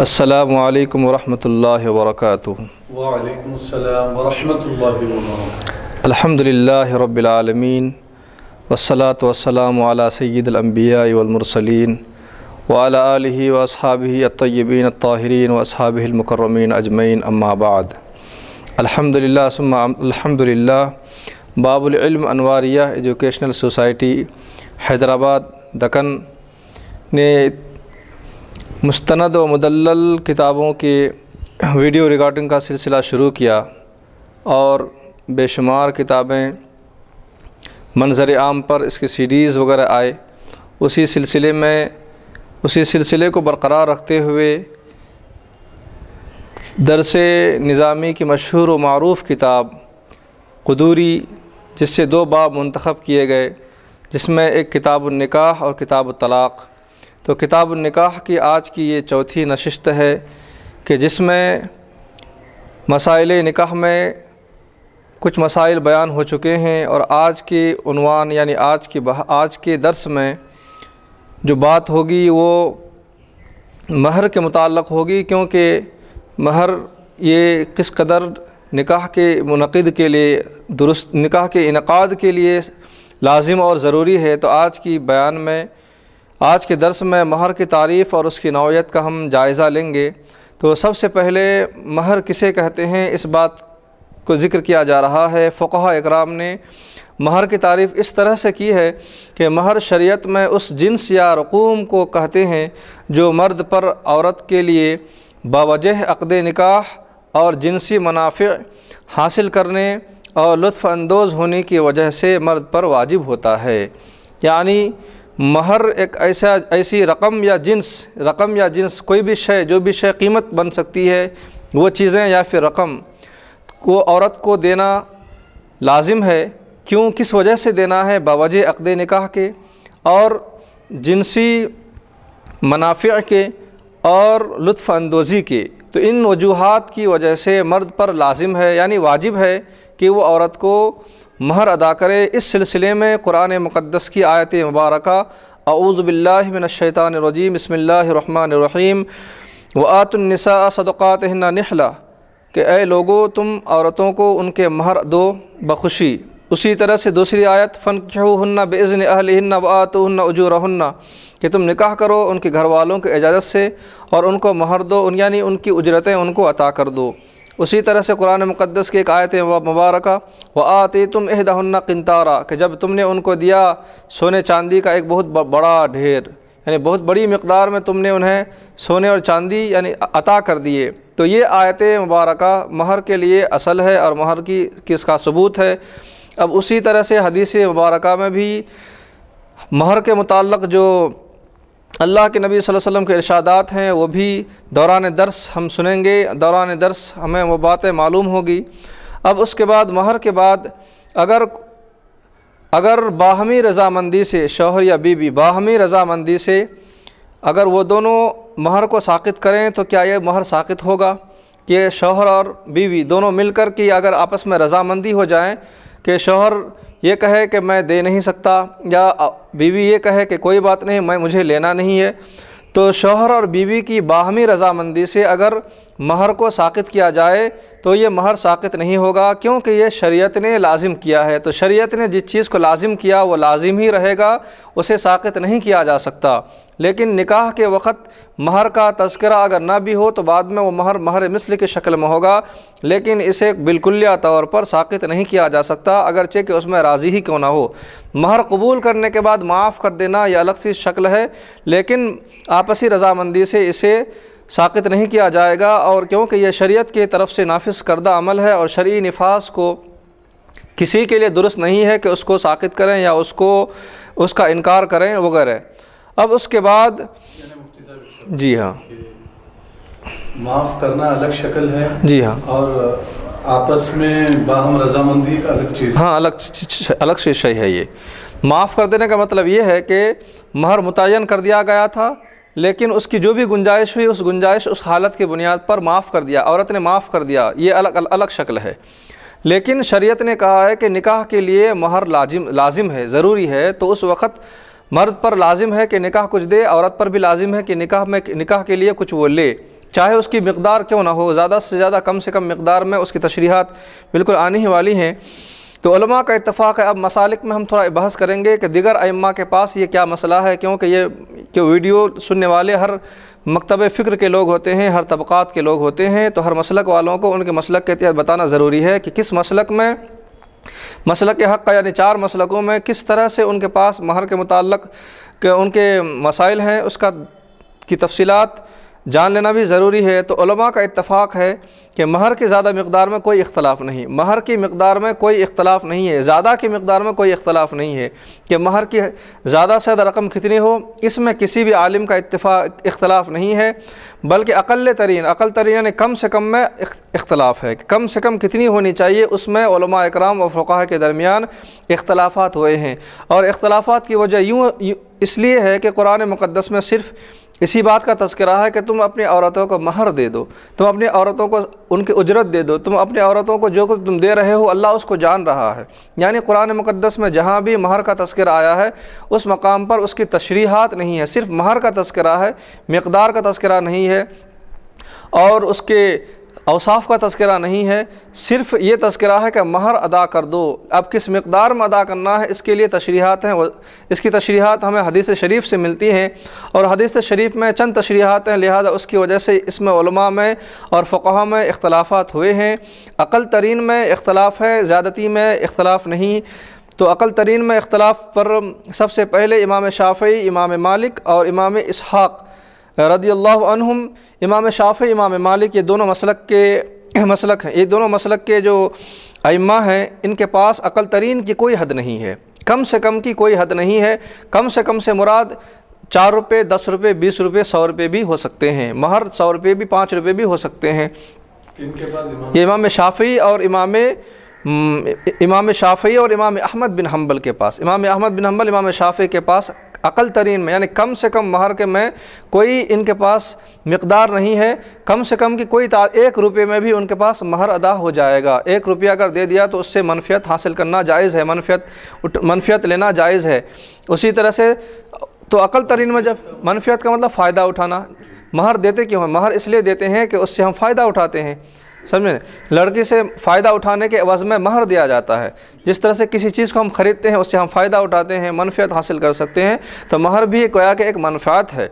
अस्सलाम वालेकुम वरक व बरकातुहू व अलैकुम अस्सलाम व रहमतुल्लाहि व बरकातुहू अल्हम्दुलिल्लाहि रब्बिल अला सय्यिदिल अंबिया वल मुरसलीन व अला आलिहि व अस्हाबिहि अत-तय्यिबीन बाबुल इल्म अनवारिया एजुकेशनल सोसाइटी हैदराबाद दकन ने मुस्ंद व मदल किताबों के वीडियो रिकॉर्डिंग का सिलसिला शुरू किया और बेशुमार किताबें मंजर आम पर इसके सीरीज़ वगैरह आए उसी सिलसिले में उसी सिलसिले को बरकरार रखते हुए दरस निज़ामी की मशहूर व मरूफ़ किताब कदूरी जिससे दो बाब मंतखब किए गए जिसमें एक किताब निकाह और किताब तलाक़ तो किताब निकाह की आज की ये चौथी नशिस्त है कि जिसमें मसाइल निकाह में कुछ मसाइल बयान हो चुके हैं और आज के उनवान यानी आज की आज के दर्स में जो बात होगी वो महर के मुतक़ होगी क्योंकि महर ये किस कदर निकाह के मनद के लिए दुरुस्त निकाह के इनका के लिए लाजिम और ज़रूरी है तो आज की बयान में आज के दर्स में महर की तारीफ़ और उसकी नौीयत का हम जायज़ा लेंगे तो सबसे पहले महर किसे कहते हैं इस बात को ज़िक्र किया जा रहा है फ़ुका इकराम ने महर की तारीफ़ इस तरह से की है कि महर शरीयत में उस जिन्स या रकूम को कहते हैं जो मर्द पर औरत के लिए बावजह अक़द निकाह और जिनसी मुनाफ़ हासिल करने और लुफ़ानंदोज़ होने की वजह से मर्द पर वाजिब होता है यानी महर एक ऐसा ऐसी रकम या जिन्स रकम या जिन्स कोई भी शय जो भी शय कीमत बन सकती है वो चीज़ें या फिर रकम को औरत को देना लाजिम है क्यों किस वजह से देना है बावज अक़द निकाह के और जिनसी मुनाफ़ के और लुफानंदोज़ी के तो इन वजूहत की वजह से मर्द पर लाजिम है यानी वाजिब है कि वो औरत को महर अदा करे इस सिलसिले में कुरान मुक़दस की आयत मुबारक आऊज़बिल्लाशैतानरजीम बसमीम व आतुलनसा सदक़ात नहला कि ए लोगो तुम औरतों को उनके महर दो बखुशी उसी तरह से दूसरी आयत फ़न क्यूहन्ना बेज़न अहलहन्ना वातुन्ना उजूरहन्ना कि तुम निकाह करो उनके घर वालों की इजाज़त से और उनको महर दो यानी उनकी उजरतें उनको अता कर दो उसी तरह से कुरान मुक़दस की एक आयत मुबारक व आती तुम अहदहन्ना किनतारा कि जब तुमने उनको दिया सोने चांदी का एक बहुत बड़ा ढेर यानी बहुत बड़ी मकदार में तुमने उन्हें सोने और चांदी यानी अता कर दिए तो ये आयत मुबारक महर के लिए असल है और महर की किसका सबूत है अब उसी तरह से हदीसी मुबारक में भी महर के मुतक़ जो अल्लाह के नबी वसल्लम के इरशादात हैं वो भी दौरान दर्स हम सुनेंगे दौरान दर्स हमें वो बातें मालूम होगी अब उसके बाद महर के बाद अगर अगर बाहमी रजामंदी से शोहर या बीवी बाहमी रजामंदी से अगर वो दोनों महर को साकित करें तो क्या ये महर साकित होगा कि शोहर और बीवी दोनों मिलकर कि अगर आपस में रजामंदी हो जाएं कि शोहर ये कहे कि मैं दे नहीं सकता या बीवी ये कहे कि कोई बात नहीं मैं मुझे लेना नहीं है तो शोहर और बीवी की बाहमी रजामंदी से अगर महर को साकित किया जाए तो ये महर साकित नहीं होगा क्योंकि ये शरीयत ने लाजिम किया है तो शरीयत ने जिस चीज़ को लाजिम किया वो लाजिम ही रहेगा उसे साकित नहीं किया जा सकता लेकिन निकाह के वक़्त महर का तस्करा अगर ना भी हो तो बाद में वो महर महर मिसल की शक्ल में होगा लेकिन इसे बिल्कुलिया तौर पर साकित नहीं किया जा सकता अगरचे कि उसमें राज़ी ही क्यों ना हो महर कबूल करने के बाद माफ़ कर देना यह अलग सी शक्ल है लेकिन आपसी रजामंदी से इसे साकित नहीं किया जाएगा और क्योंकि यह शरीयत की तरफ से नाफिस करदा अमल है और शर्य नफास को किसी के लिए दुरुस्त नहीं है कि उसको साकित करें या उसको उसका इनकार करें वगैरह अब उसके बाद जी हाँ माफ़ करना अलग शक्ल है जी हाँ और आपस में बाहम रजामंदी का अलग चीज़ हाँ अलग अलग विषय है ये माफ़ कर देने का मतलब ये है कि महर मुतन कर दिया गया था लेकिन उसकी जो भी गुंजाइश हुई उस गुंजाइश उस हालत की बुनियाद पर माफ़ कर दिया औरत ने माफ़ कर दिया ये अलग अलग, अलग शक्ल है लेकिन शरीयत ने कहा है कि निकाह के लिए महर लाजिम लाजिम है ज़रूरी है तो उस वक़्त मर्द पर लाजिम है कि निकाह कुछ दे औरत पर भी लाजिम है कि निकाह में निकाह के लिए कुछ वो ले चाहे उसकी मकदार क्यों ना हो ज़्यादा से ज़्यादा कम से कम मकदार में उसकी तशरीहत बिल्कुल आने ही वाली हैं तो उलमा का इतफ़ाक़ है अब मसालिक में हम थोड़ा बहस करेंगे कि दिगर अम्मा के पास ये क्या मसला है क्योंकि ये कि वीडियो सुनने वाले हर मकतब फ़िक्र के लोग होते हैं हर तबक़ात के लोग होते हैं तो हर मसलक वालों को उनके मसलक के तहत बताना ज़रूरी है कि किस मसलक में मसल के हक़ यानी चार मसलकों में किस तरह से उनके पास महर के मुतल उनके मसाइल हैं उसका की तफसीत जान लेना भी ज़रूरी है तो का इतफ़ाक़ है कि महर की ज़्यादा मकदार में कोई इख्तलाफ नहीं महर की मकदार में कोई इख्तलाफ नहीं है ज़्यादा की मकदार में कोई इख्तलाफ नहीं है कि महर की ज़्यादा से ज़्यादा रकम कितनी हो इसमें किसी भी आलिम का इतफ़ा इख्तलाफ नहीं है बल्कि अकल तरीन अकल तरीन यानी कम से कम में इख्तलाफ है कम से कम कितनी होनी चाहिए उसमें इक्राम और फ़ुका के दरमियान इख्तलाफात हुए हैं और इख्तलाफात की वजह यूँ इसलिए है कि कुरान मुक़दस में सिर्फ़ इसी बात का तस्करा है कि तुम अपनी औरतों को महर दे दो तुम अपनी औरतों को उनकी उजरत दे दो तुम अपनी औरतों को जो कुछ तुम दे रहे हो अल्लाह उसको जान रहा है यानी कुरान मुकदस में जहाँ भी महर का तस्कर आया है उस मकाम पर उसकी तशरीहत नहीं है सिर्फ महर का तस्करा है मकदार का तस्करा नहीं है और उसके अवसाफ़ का तस्करा नहीं है सिर्फ ये तस्करा है कि महर अदा कर दो अब किस मकदार में अदा करना है इसके लिए तशरीहत हैं इसकी तशरीहत हमें हदीस शरीफ से मिलती हैं और हदीस शरीफ में चंद तशरीहत हैं लिहाजा उसकी वजह से इसमें में और फ़ुहा में अख्तलाफ़ा हुए हैं अक़ल तरीन में अख्तलाफ है ज़्यादती में अख्तलाफ नहीं तो अक़ल तरीन में अख्तलाफ पर सबसे पहले इमाम शाफ़ी इमाम मालिक और इमाम इसहाक़ रदी अल्लाम इमाम शाफ़ इमाम मालिक ये दोनों मसलक के मसलक हैं ये दोनों मसलक के जो अम्मा हैं इनके पास अकल तरीन की कोई हद नहीं है कम से कम की कोई हद नहीं है कम से कम से मुराद चार रुपये दस रुपये बीस रुपये सौ रुपये भी हो सकते हैं महर सौ रुपये भी पाँच रुपये भी हो सकते हैं ये इमाम शाफ़ी और इमाम इमाम शाफ़ी और इमाम अहमद बिन हम्बल के पास इमाम अहमद बिन हम्बल इमाम शाफ़ी के पास अकल तरीन में यानी कम से कम महर के में कोई इनके पास मकदार नहीं है कम से कम की कोई एक रुपये में भी उनके पास महर अदा हो जाएगा एक रुपया अगर दे दिया तो उससे मनफियत हासिल करना जायज़ है मनफियत मनफियत लेना जायज़ है उसी तरह से तो अकल तरीन में जब मनफियत का मतलब फ़ायदा उठाना महर देते क्यों हैं महर इसलिए देते हैं कि उससे हम फ़ायदा उठाते हैं समझे लड़की से फ़ायदा उठाने के अवज़ में महर दिया जाता है जिस तरह से किसी चीज़ को हम ख़रीदते हैं उससे हम फ़ायदा उठाते हैं मनफियत हासिल कर सकते हैं तो महर भी गोया के एक मनफियात है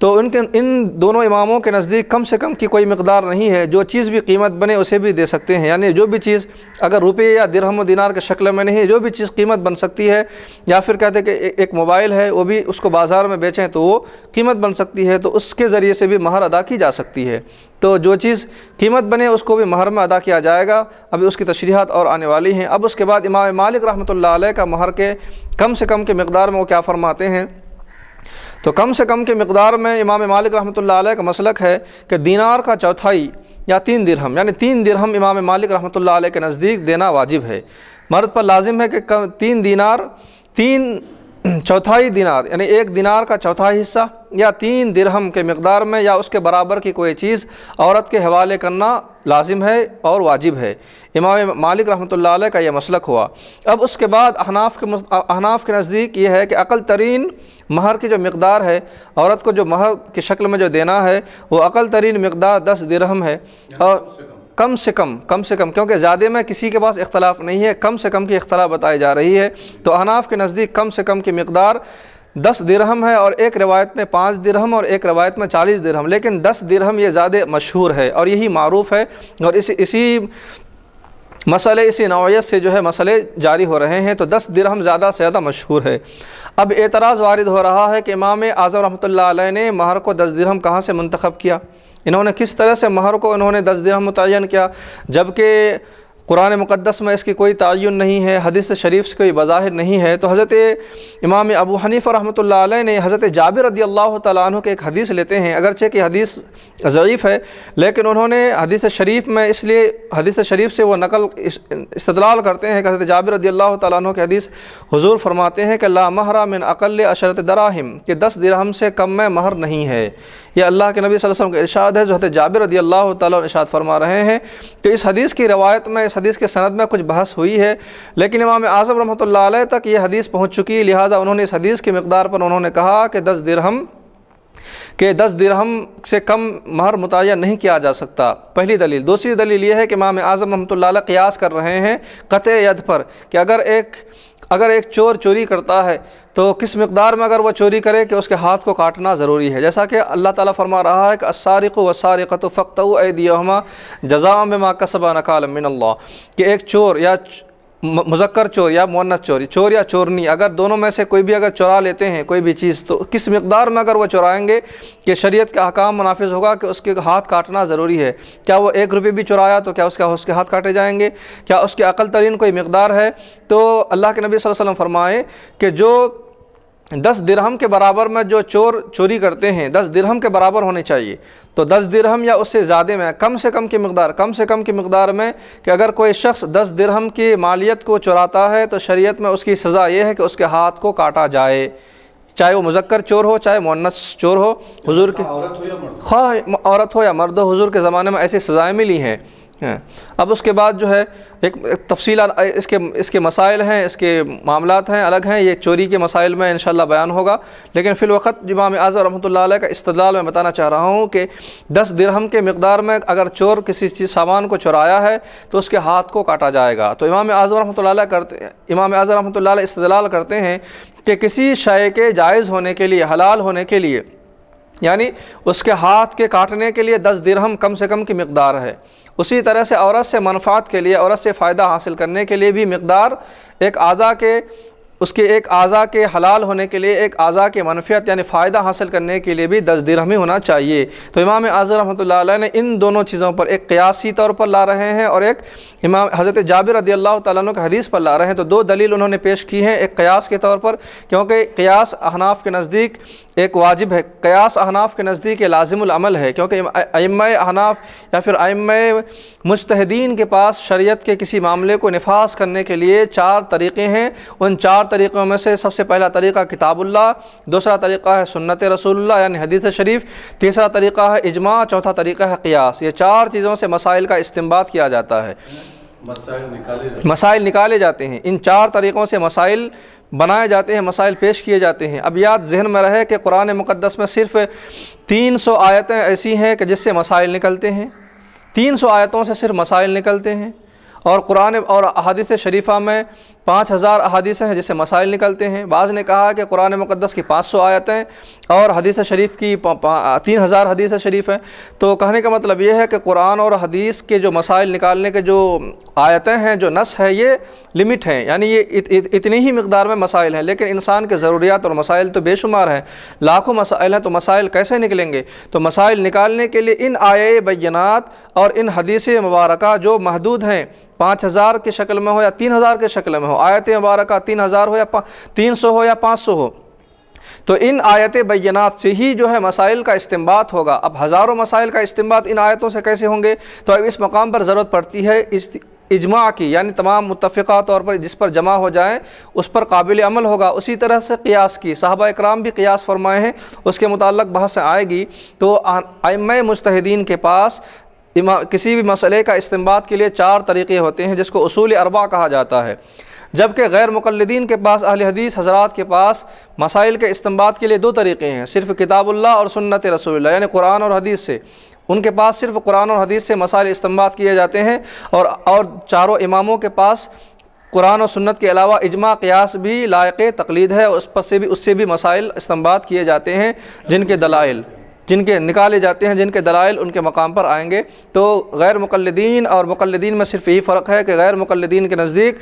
तो उनके इन दोनों इमामों के नज़दीक कम से कम की कोई मकदार नहीं है जो चीज़ भी कीमत बने उसे भी दे सकते हैं यानी जो भी चीज़ अगर रुपये या दिरहम दिनार के शक्ल में नहीं जो भी चीज़ कीमत बन सकती है या फिर कहते हैं कि एक मोबाइल है वो भी उसको बाज़ार में बेचें तो वो कीमत बन सकती है तो उसके ज़रिए से भी महर अदा की जा सकती है तो जो चीज़ कीमत बने उसको भी महर में अदा किया जाएगा अभी उसकी तशरीहत और आने वाली हैं अब उसके बाद इमाम मालिक रहमत का महर के कम से कम के मकदार में वो क्या फ़रमाते हैं तो कम से कम के मकदार में इमाम मालिक रहमत का मसलक है कि दीनार का चौथाई या तीन दिरहम यानी तीन दिरहम इमाम मालिक रहमत के नज़दीक देना वाजिब है मर्द पर लाजिम है कि तीन दीनार तीन चौथाई दिनार यानी एक दिनार का चौथा हिस्सा या तीन दिरहम के मकदार में या उसके बराबर की कोई चीज़ औरत के हवाले करना लाजिम है और वाजिब है इमाम मालिक रहमत का यह मसलक हुआ अब उसके बाद अहनाफ के अहनाफ के नज़दीक ये है कि अकल तरीन महर की जो मकदार है औरत को जो महर की शक्ल में जो देना है वो अकल तरीन मकदार दस दिरहम है और कम से कम कम से कम क्योंकि ज़्यादा में किसी के पास इख्तलाफ नहीं है कम से कम की अख्तलाफ बताई जा रही है तो अनाफ के नज़दीक कम से कम की मकदार दस दिरहम है और एक रवायत में पाँच दिरहम और एक रवायत में चालीस दिरहम लेकिन दस दिरहम ये ज़्यादा मशहूर है और यही मरूफ़ है और इसी इसी मसले इसी नौीयत से जो है मसले जारी हो रहे हैं तो दस दिरहम ज़्यादा से ज़्यादा मशहूर है अब एतराज़ वारद हो रहा है कि इमाम आज़म रहमत ने महर को दस दिरहम कहाँ से मंतखब किया इन्होंने किस तरह से महर को इन्होंने दस दिन मुतन किया जबकि कुरान मुक़दस में इसकी कोई तयन नहीं है हदीस शरीफ से कोई बज़ाहिर नहीं है तो हज़रत इमाम अबू हनीफ़ रहमत ने हज़रत जाबिर रदी अल्लाह तु के एक हदीस लेते हैं अगरचे कि हदीस ज़यीफ़ है लेकिन उन्होंने हदीस शरीफ में इसलिए हदीस शरीफ से वो नकल इस्तलाल करते हैं कि हज़रत जाबिर रदी अल्लाह तु के हदीस हजूर फरमाते हैं कि ला महरा मिन अकल अशरत दराहिम कि दस दरहम से कम में महर नहीं है यह अल्लाह के नबी वसम का इरशाद है जो हज़रत जाबिर रदी अल्लाह तशाद फरमा रहे हैं तो इस हदीस की रवायत में इस हदीस के सनद में कुछ बहस हुई है लेकिन इमाम आज़म रमत तक ये हदीस पहुँच चुकी लिहाजा उन्होंने इस हदीस की मकदार पर उन्होंने कहा कि दस दिरहम के दस दिरहम से कम महर मुतन नहीं किया जा सकता पहली दलील दूसरी दलील ये है कि माम आज़म रमत क्यास कर रहे हैं क़त यद पर कि अगर एक अगर एक चोर चोरी करता है तो किस मकदार में अगर वह चोरी करे कि उसके हाथ को काटना ज़रूरी है जैसा कि अल्लाह ताला फरमा रहा है कि असारिक वसारिकत तो फ़क्त दियामा जजाम माँ कसबा मिनल्ला कि एक चोर या मुजक्कर चोर या मुन्नत चोरी चोर या चोरनी अगर दोनों में से कोई भी अगर चुरा लेते हैं कोई भी चीज़ तो किस मकदार में अगर वह चुराएंगे कि शरीय का अहकाम मुनाफिज होगा कि उसके हाथ काटना ज़रूरी है क्या वो एक रुपये भी चुराया तो क्या उसका उसके हाथ काटे जाएंगे क्या उसके अकल तरीन कोई मकदार है तो अल्लाह के नबी वसल्लम फरमाएँ कि जो दस दिरहम के बराबर में जो चोर चोरी करते हैं दस दिरहम के बराबर होने चाहिए तो दस दिरहम या उससे ज़्यादा में कम से कम की मकदार कम से कम की मकदार में कि अगर कोई शख्स दस दिरहम की मालियत को चुराता है तो शरीयत में उसकी सज़ा यह है कि उसके हाथ को काटा जाए चाहे वो मुजक्कर चोर हो चाहे मुन्नस चोर हो हुजूर के खा औरत हो या मर्द हो हुजूर के ज़माने में ऐसी सज़ाएँ मिली हैं हैं अब उसके बाद जो है एक तफसील इसके इसके मसाइल हैं इसके मामला हैं अलग हैं ये चोरी के मसाइल में इन बयान होगा लेकिन फ़िलवत इमाम आज़म रहमत का इस्तलाल मैं बताना चाह रहा हूँ कि दस दरहम के मकदार में अगर चोर किसी चीज़ सामान को चुराया है तो उसके हाथ को काटा जाएगा तो इमाम आज़म रमत करते इमाम आज़म रमत इस्तलाल करते हैं कि किसी शय के जायज़ होने के लिए हलाल होने के लिए यानी उसके हाथ के काटने के लिए दस दिरहम कम से कम की मकदार है उसी तरह से औरत से मनफात के लिए औरत से फ़ायदा हासिल करने के लिए भी मकदार एक आज़ा के उसके एक अज़ा के हलाल होने के लिए एक अज़ा के मनफियत यानी फ़ायदा हासिल करने के लिए भी दस होना चाहिए तो इमाम आज़र रहमत ने इन दोनों चीज़ों पर एक क़यासी तौर पर ला रहे हैं और एक इमाम हज़रत जाबिर रदी अल्लाह तु के हदीस पर ला रहे हैं तो दो दलील उन्होंने पेश की हैं एक क़यास के तौर पर क्योंकि क़यास अहनाफ के नज़दीक एक वाजिब है क़यास अहनाफ के नज़दीक लाजिमल है क्योंकि अम अहनाफ या फिर अम मुश्तदीन के पास शरीय के किसी मामले को नफाज करने के लिए चार तरीक़े हैं उन चार तरीक़ों में से सबसे पहला तरीक़ा किताबुल्ला दूसरा तरीक़ा है सुन्नत रसूलुल्लाह यानी हदीस शरीफ तीसरा तरीक़ा है इजमा चौथा तरीक़ा है क़ियास ये चार चीज़ों से मसाइल का इस्तेमाल किया जाता है मसाइल निकाले जाते हैं इन चार तरीक़ों से मसाइल बनाए जाते हैं मसाइल पेश किए जाते हैं अब याद जहन में रहे कि कुरान मुक़दस में सिर्फ़ तीन सौ आयतें ऐसी हैं कि जिससे मसाइल निकलते हैं तीन सौ आयतों से सिर्फ मसाइल निकलते हैं और कुरान और अहादीस शरीफ़ा में पाँच हज़ार अदीसें हैं जिससे मसाइल निकलते हैं बाज़ ने कहा कि कुरान मुक़दस की पाँच सौ आयतें और हदीस शरीफ की तीन हज़ार हदीस शरीफ हैं तो कहने का मतलब ये है कि कुरान और हदीस के जो मसाइल निकालने के जो आयतें हैं जो नस है ये लिमिट हैं यानी ये इत, इत, इतनी ही मकदार में मसाइल हैं लेकिन इंसान के ज़रूरियात और मसाइल तो बेशुमार हैं लाखों मसाइल हैं तो मसाइल कैसे निकलेंगे तो मसाइल निकालने के लिए इन आय बैनात और इन हदीस मुबारक जो महदूद हैं पाँच हज़ार की शक्ल में हो या तीन हज़ार की शक्ल में हो हो आयत मुबारक तीन हज़ार हो या तीन सौ हो या पाँच सौ हो तो इन आयत बैनात से ही जो है मसाइल का इस्तेमाल होगा अब हज़ारों मसाइल का इस्तेमाल इन आयतों से कैसे होंगे तो अब इस मकाम पर ज़रूरत पड़ती है इस इजमा की यानी तमाम मुतफ़ा तौर पर जिस पर जमा हो जाएँ उस पर काबिल अमल होगा उसी तरह से क्यास की साहबा इक्राम भी क्यास फरमाए हैं उसके मुतल बहस आएगी तो आम मुस्तहदीन के पास किसी भी मसले का इस्तेमाल के लिए चार तरीके होते हैं जिसको असूल अरबा कहा जाता है जबकि गैर मुकलदीन के पास अहल हदीस हजरात के पास मसाइल के इस्तेमाल के लिए दो तरीके हैं सिर्फ किताबुल्ला और सुन्नत रसोल्ला यानी कुरान और हदीस से उनके पास सिर्फ कुरान और हदीस से मसाइल इस्तेमाल किए जाते हैं और और चारों इमामों के पास कुरान और सुन्नत के अलावा इजमा क़यास भी लायक तकलीद है उस पर से भी उससे भी मसाइल इस्तेमाल किए जाते हैं जिनके दलाइल जिनके निकाले जाते हैं जिनके दलाइल उनके मकाम पर आएंगे तो गैर मुकलदीन और मुकलदीन में सिर्फ यही फ़र्क है कि गैर मुकलदीन के नज़दीक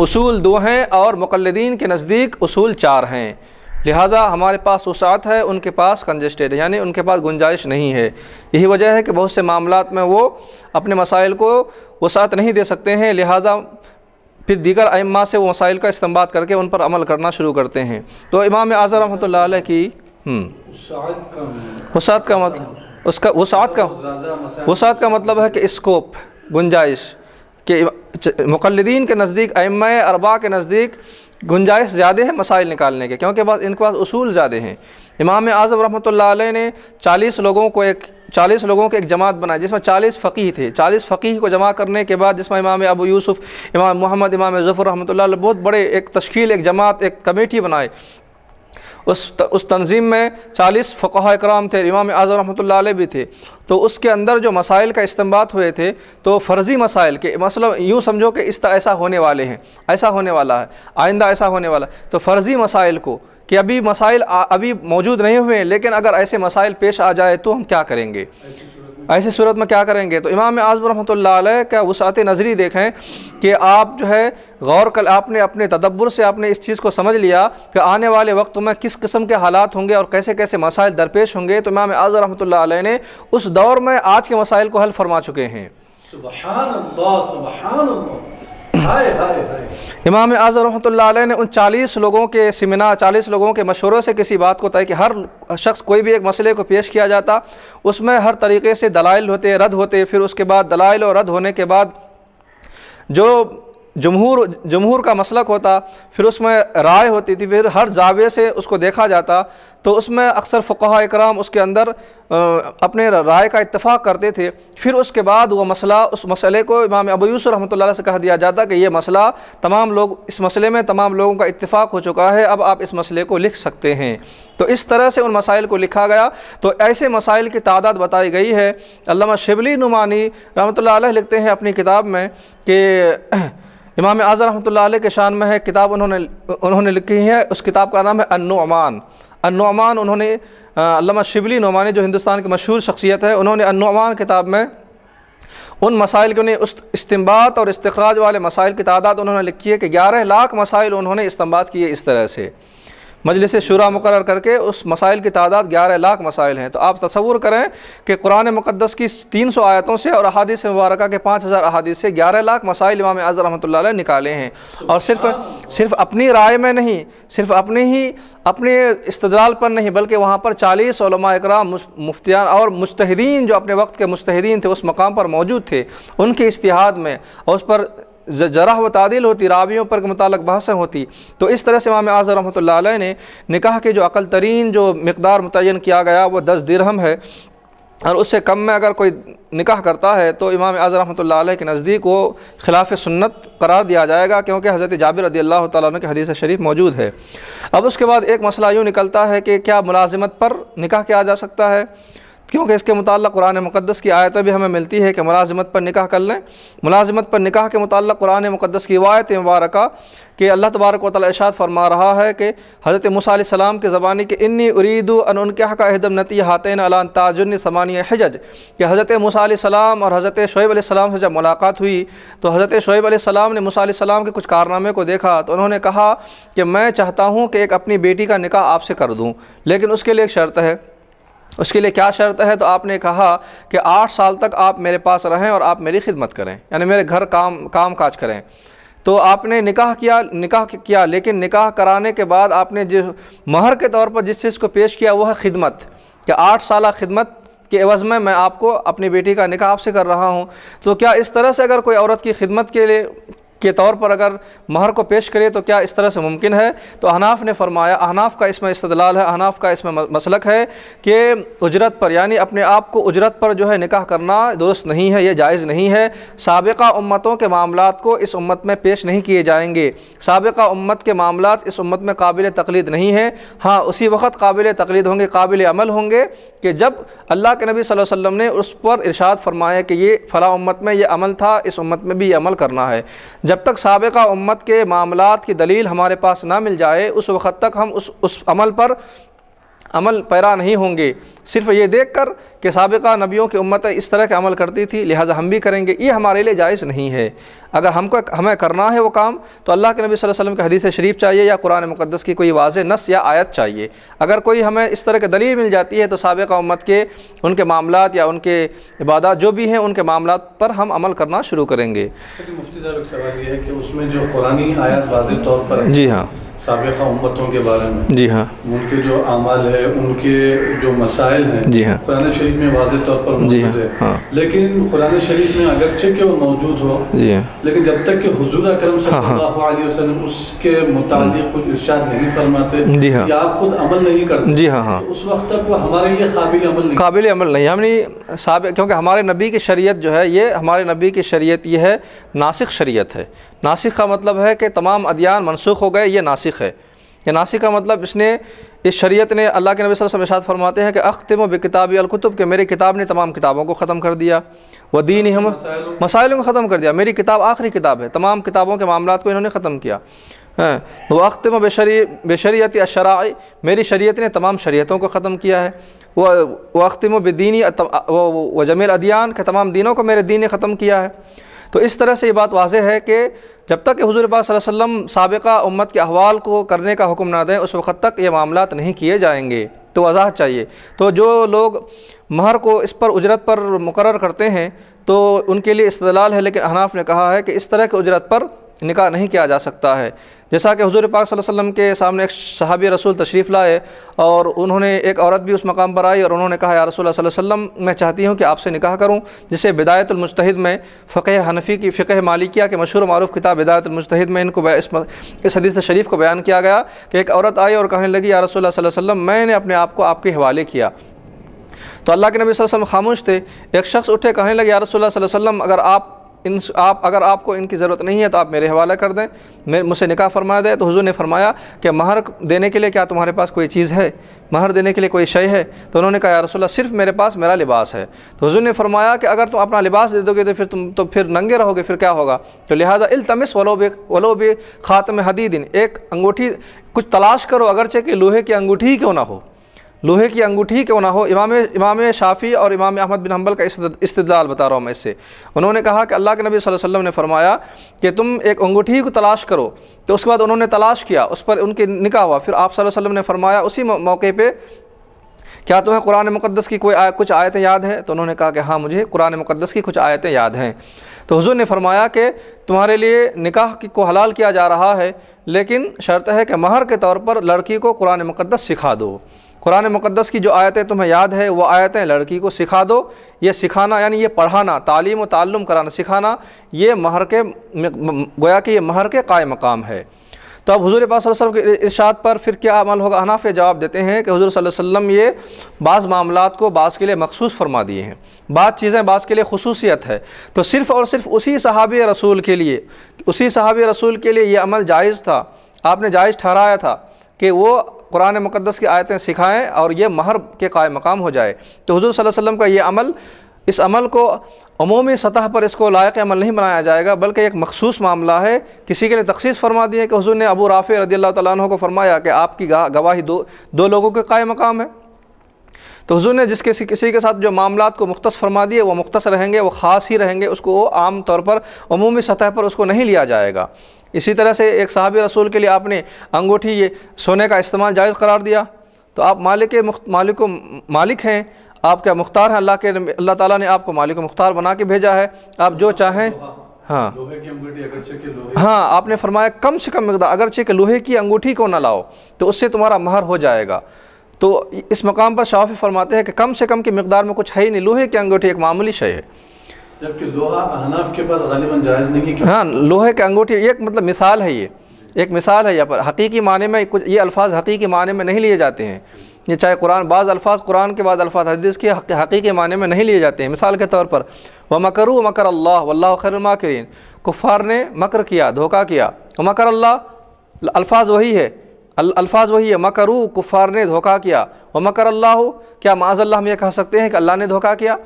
असूल दो हैं और मुकलदीन के नज़दीक असूल चार हैं लिहाजा हमारे पास वसात है उनके पास कंजस्टेड है यानी उनके पास गुंजाइश नहीं है यही वजह है कि बहुत से मामला में वो अपने मसाइल को वसात नहीं दे सकते हैं लिहाजा फिर दीगर अम्मा से वो मसाइल का इस्तेमाल करके उन पर अमल करना शुरू करते हैं तो इमाम आज़र रहमत की हम्म। वसात का मतलब उसका वसात का वसात का मतलब है कि स्कोप गुंजाइश कि मुखलदीन के नज़दीक अम अरबा के नज़दीक गुंजाइश ज़्यादा है मसाइल निकालने के क्योंकि बस इनके पास असूल ज़्यादा हैं इमाम आज़म रहमत ने चालीस लोगों को एक चालीस लोगों के एक जमात बनाई जिसमें चालीस फ़कीह थे चालीस फ़कीह को जमा करने के बाद जिसमें इमाम अबू यूसुफ़ इमाम मोहम्मद इमाम ज़फ़र रहमत बहुत बड़े एक तश्ील एक जमात एक कमेटी बनाए उस त, उस तंजीम में चालीस फ़क़ा कराम थे इमाम आज़म रहमत भी थे तो उसके अंदर जो मसाइल का इस्तेमाल हुए थे तो फ़र्ज़ी मसाइल के मतलब यूँ समझो कि इस तरह ऐसा होने वाले हैं ऐसा होने वाला है आइंदा ऐसा होने वाला तो फ़र्ज़ी मसाइल को कि अभी मसाइल अभी मौजूद नहीं हुए हैं लेकिन अगर ऐसे मसाइल पेश आ जाए तो हम क्या करेंगे ऐसी सूरत में क्या करेंगे तो इमाम आज़म रहमत का वसात नज़री देखें कि आप जो है गौर कल आपने अपने तदब्बर से आपने इस चीज़ को समझ लिया कि आने वाले वक्त में किस किस्म के हालात होंगे और कैसे कैसे मसाइल दरपेश होंगे तो इमाम आज़म रमत ने उस दौर में आज के मसाइल को हल फरमा चुके हैं अल्लाह अल्लाह इमाम आज रहमत ने उन चालीस लोगों के सेमिनार चालीस लोगों के मशवरों से किसी बात को तय कि हर शख्स कोई भी एक मसले को पेश किया जाता उसमें हर तरीके से दलाइल होते रद्द होते फिर उसके बाद दलाइल और रद्द होने के बाद जो जमहूर जमहूर का मसलक होता फिर उसमें राय होती थी फिर हर जावे से उसको देखा जाता तो उसमें अक्सर फ़ुका इकराम उसके अंदर अपने राय का इतफ़ाक़ करते थे फिर उसके बाद वह मसला उस मसले को इमाम अब यूस रहमत से कह दिया जाता कि यह मसला तमाम लोग इस मसले में तमाम लोगों का इतफ़ाक़ हो चुका है अब आप इस मसले को लिख सकते हैं तो इस तरह से उन मसाइल को लिखा गया तो ऐसे मसाइल की तादाद बताई गई है अल्लामा शिबली नुमानी रहमत लिखते हैं अपनी किताब में कि इमाम आज़ा रहमत के शान में है किताब उन्होंने उन्होंने लिखी है उस किताब का नाम है अनुमान अनुमान उन्होंने अलमा शिबली नुमानी जो हिंदुस्तान की मशहूर शख्सियत है उन्होंने अनुमान किताब में उन मसाइल के उन्हें उस इस्तेमाल और इस्तराज वाले मसाइल की तादाद उन्होंने लिखी है कि ग्यारह लाख मसाइल उन्होंने इस्तेमाल किए इस तरह से मजलिस शुरा मुकर करके उस मसाइल की तादाद ग्यारह लाख मसाइल हैं तो आप तस्वूर करें कि कुरान मुकदस की तीन सौ आयतों से और अहादीस मुबारक के पाँच हज़ार अहादीस से ग्यारह लाख मसाइल इमाम अज़ रहमत निकाले हैं और सिर्फ सिर्फ अपनी राय में नहीं सिर्फ अपने ही अपने इस्तदाल पर नहीं बल्कि वहाँ पर चालीस इकराम मुफ्तियान और मुस्तहदीन जो अपने वक्त के मुस्तहदीन थे उस मकाम पर मौजूद थे उनके इश्तिहाद में और उस पर जरा व तादिल होती रावियों पर मतलब बहसें होती तो इस तरह से इमाम आज़ रहमत ने निकाह के जो अकल तरीन जो मकदार मुतन किया गया वह दस दिरहम है और उससे कम में अगर कोई निकाह करता है तो इमाम आज़ रहमत के नज़दीक वो खिलाफ सुन्नत करार दिया जाएगा क्योंकि हज़रत जाबिर रदी अल्लाह तुम के हदीस शरीफ मौजूद है अब उसके बाद एक मसला यूँ निकलता है कि क्या मुलाजमत पर निकाह किया जा सकता है क्योंकि इसके मुताल कुरान मुक़दस की आयतें भी हमें मिलती है कि मुलाजमत पर निकाह कर लें मुलाजमत पर निकाह के मुताल कुरान मुक़दस की वायत मुबारक कि अल्लाह तबारक वालशात फरमा रहा है कि हज़रत मूसम के ज़बानी के इन्नी उरीदू अन उनके का अहदम नती हातन अलान ताजुन समानी हजज कि हज़रत मूसम और हज़रत शुब से जब मुलाकात हुई तो हज़रत शुब ने मूसम के कुछ कारनामे को देखा तो उन्होंने कहा कि मैं चाहता हूँ कि एक अपनी बेटी का निकाह आपसे कर दूँ लेकिन उसके लिए एक शर्त है उसके लिए क्या शर्त है तो आपने कहा कि आठ साल तक आप मेरे पास रहें और आप मेरी खिदमत करें यानी मेरे घर काम काम काज करें तो आपने निकाह किया निकाह किया लेकिन निकाह कराने के बाद आपने जिस महर के तौर पर जिस चीज़ को पेश किया वह है ख़िदमत कि आठ साल खिदमत के एवज़ में मैं आपको अपनी बेटी का निकाह आपसे कर रहा हूँ तो क्या इस तरह से अगर कोई औरत की खिदमत के लिए के तौर पर अगर महर को पेश करें तो क्या इस तरह से मुमकिन है तो अनाफ ने फरमाया अनाफ का इसमें इस्तलाल है अनाफ का इसमें मसलक है कि उजरत पर यानी अपने आप को उजरत पर जो है निकाह करना दुरुस्त नहीं है ये जायज़ नहीं है सबका उम्मतों के मामला को इस उम्मत में पेश नहीं किए जाएंगे सबका उम्मत के मामला इस उम्मत में काबिल तकलीद नहीं है हाँ उसी वक्त काबिल तकलीद होंगे काबिल अमल होंगे कि जब अल्लाह के नबी वसम ने उस पर इर्शाद फरमाया कि ये फ़ला उम्मत में ये अमल था इस उम्मत में भी ये अमल करना है जब तक सबका उम्मत के मामला की दलील हमारे पास ना मिल जाए उस वक़्त तक हम उस उस अमल पर अमल पैरा नहीं होंगे सिर्फ ये देख कर कि सबका नबियों की उम्मत इस तरह के अमल करती थी लिहाजा हम भी करेंगे ये हमारे लिए जायज़ नहीं है अगर हमको हमें करना है वो काम तो अल्लाह के नबी वसल्लम के हदीस शरीफ चाहिए या कुरान मुकदस की कोई वाज नस या आयत चाहिए अगर कोई हमें इस तरह की दलील मिल जाती है तो सबका उम्मत के उनके मामला या उनके इबादत जो भी हैं उनके मामला पर हम अमल करना शुरू करेंगे मुफ्ती सवाल ये है कि उसमें जो कुरानी आयत वाज तौर पर जी हाँ सबका उम्मतों के बारे में जी हाँ उनके जो अमल है उनके जो मसाइल हैं जी हाँ कुरान शरीफ में वाज तौर पर जी हाँ, हाँ। लेकिन कुरान शरीफ में अगरचे के वो मौजूद हो जी हाँ लेकिन जब तक कि हजूर अक्रम हाँ, हाँ। उसके कुछ इर्शाद नहीं फरमाते जी हाँ या आप खुद अमल नहीं करते जी हाँ हाँ तो उस वक्त तक वो हमारे लिए काबिल अमल काबिल अमल नहीं हमने क्योंकि हमारे नबी की शरीयत जो है ये हमारे नबी की शरीयत ये है नासिक शरीयत है नासिक का मतलब है कि तमाम अदियान मनसूख हो गए ये नासिक है ये नासिक का मतलब इसने इस शरीयत ने अल्लाह के नबी वसल्लम फरमाते हैं कि अख्तम व किताबी अलकुतुब के मेरी किताब ने तमाम किताबों को ख़त्म कर दिया व दीन हम मसाइलों को ख़त्म कर दिया मेरी किताब आखिरी किताब है तमाम किताबों के मामला को इन्होंने ख़त्म किया हाँ। वो अख्तम बेशरी बेशरीत अशरा मेरी शरीत ने तमाम शरीतों को ख़त्म किया है वह वह अख्तिम बेदीनी व जमील अदियान के तमाम दीनों को मेरे दीन ने ख़त्म किया है तो इस तरह से ये बात वाज है कि जब तक कि हजूर पाक वसम सबका उम्मत के अहवाल को करने का हुक्म ना दें उस वक्त तक ये मामला नहीं किए जाएंगे तो वजाहत चाहिए तो जो लोग महर को इस पर उजरत पर मुकर करते हैं तो उनके लिए इस्तलाल है लेकिन अनाफ ने कहा है कि इस तरह के उजरत पर निकाह नहीं किया जा सकता है जैसा कि हजूर पाक वसल्लम के सामने एक सहाबी रसूल तशरीफ़ लाए और उन्होंने एक औरत भी उस मकाम पर आई और उन्होंने कहा या रसूल वसल्लम मैं चाहती हूँ कि आपसे निकाह करूँ जिसे बिदायतुलमजतहद में फ़क़ह हनफ़ी की फ़िकह मालिकिया के मशहूर मरूफ किताब बिदायतुलमजतहद में इनको इस, इस हदीस शरीफ को बयान किया गया कि एक औरत आई और कहने लगी या रसूल वसल्लम मैंने अपने आप को आपके हवाले किया तो अल्लाह के नबी वसल्लम खामोश थे एक शख्स उठे कहने लगे या रसूल वसल्लम अगर आप इन आप अगर आपको इनकी ज़रूरत नहीं है तो आप मेरे हवाले कर दें मे मुझसे निकाह फरमा दें तो हुजूर ने फरमाया कि महर देने के लिए क्या तुम्हारे पास कोई चीज़ है महर देने के लिए कोई शय है तो उन्होंने कहा रसोल्ला सिर्फ मेरे पास मेरा लिबास है तो हजू ने फरमाया कि अगर तुम अपना लिबास दे दोगे तो फिर तुम तो फिर नंगे रहोगे फिर क्या होगा तो लिहाजा इल्तमिस वलो बे वलो बे ख़ातम हदीदिन एक अंगूठी कुछ तलाश करो अगरचे कि लोहे की अंगूठी ही क्यों ना हो लोहे की अंगूठी क्यों ना हो इमाम इमाम शाफ़ी और इमाम अहमद बिन हम्बल का इस्तलाल बता रहा हूँ मैं इससे उन्होंने कहा कि अल्लाह के नबी वसल्लम ने फरमाया कि तुम एक अंगूठी को तलाश करो तो उसके बाद उन्होंने तलाश किया उस पर उनके निकाह हुआ फिर आप वसल्लम ने फरमाया उसी मौके पर क्या तुम्हें कुरान मुकद्दस की कोई आ, कुछ आयतें याद हैं तो उन्होंने कहा कि हाँ मुझे कुरान मुकद्दस की कुछ आयतें याद हैं तो हुजूर ने फरमाया कि तुम्हारे लिए निकाह को हलाल किया जा रहा है लेकिन शर्त है कि महर के तौर पर लड़की को कुरान मुकद्दस सिखा दो कुरान मुक़दस की जो आयतें तुम्हें याद है वह आयतें लड़की को सिखा दो ये सिखाना यानी ये पढ़ाना तालीम व कराना सिखाना ये महर के गोया कि ये महर के काय मकाम है तो अब हजूर पास के इर्शाद पर फिर क्या अमल होगा हनाफ जवाब देते हैं कि हजूर वसम ये बाज़ मामला को बाज़ के लिए मखसूस फरमा दिए हैं बाज़ चीज़ें बाज़ के लिए खसूसियत है तो सिर्फ़ और सिर्फ उसी सहाब रसूल के लिए उसी सहाब रसूल के लिए ये अमल जायज़ था आपने जायज़ ठहराया था कि वो कुरान मुक़दस की आयतें सिखाएँ और ये महर के काय मकाम हो जाए तो हजूर वसम का ये अमल इस अमल को अमूमी सतह पर इसको लायक अमल नहीं बनाया जाएगा बल्कि एक मखसूस मामला है किसी के लिए तखसीस फरमा दी है कि हजूर ने अबू राफ़ी रदी अल्लाह तु को फरमाया कि आपकी गवाही दो दो लोगों के काय मकाम है तो हजूर ने जिस किसी किसी के साथ जो मामला को मुख्त फरमा दिए वो मुख्त रहेंगे वो ख़ास ही रहेंगे उसको आम तौर पर अमूमी सतह पर उसको नहीं लिया जाएगा इसी तरह से एक सहाबी रसूल के लिए आपने अंगूठी ये सोने का इस्तेमाल जायज़ करार दिया तो आप मालिक मालिक मालिक हैं आप क्या मुख्तार हैं अल्लाह के अल्लाह ताला ने आपको मालिक मुख्तार बना के भेजा है आप जो चाहें हाँ हाँ आपने फरमाया कम से कम मकदार अगरचे के लोहे की अंगूठी को ना लाओ तो उससे तुम्हारा महर हो जाएगा तो इस मकाम पर शाफी फरमाते हैं कि कम से कम की मकदार में कुछ है ही नहीं लोहे की अंगूठी एक मामूली शय है जबकि लोहा अहनाफ के पास गालिबा जायज़ नहीं है हाँ लोहे के अंगूठी एक मतलब मिसाल है ये एक मिसाल है यहाँ पर हकीकी माने में कुछ ये अल्फाज हकीकी माने में नहीं लिए जाते हैं ये चाहे कुरान बाज़ अल्फाज कुरान के बाद अल्फाज हदीस के हकीकी माने में नहीं लिए जाते हैं मिसाल के तौर पर व मकरू मकर अल्लाह वल्ला खैरमाकरीन कुफ़ार ने मकर किया धोखा किया व मकर अल्लाह अल्फाज वही है अल्फाज वही है मकरू कुफ़ार ने धोखा किया व मकर अल्लाह क्या माज़ अल्लाह हम ये कह सकते हैं कि अल्लाह ने धोखा किया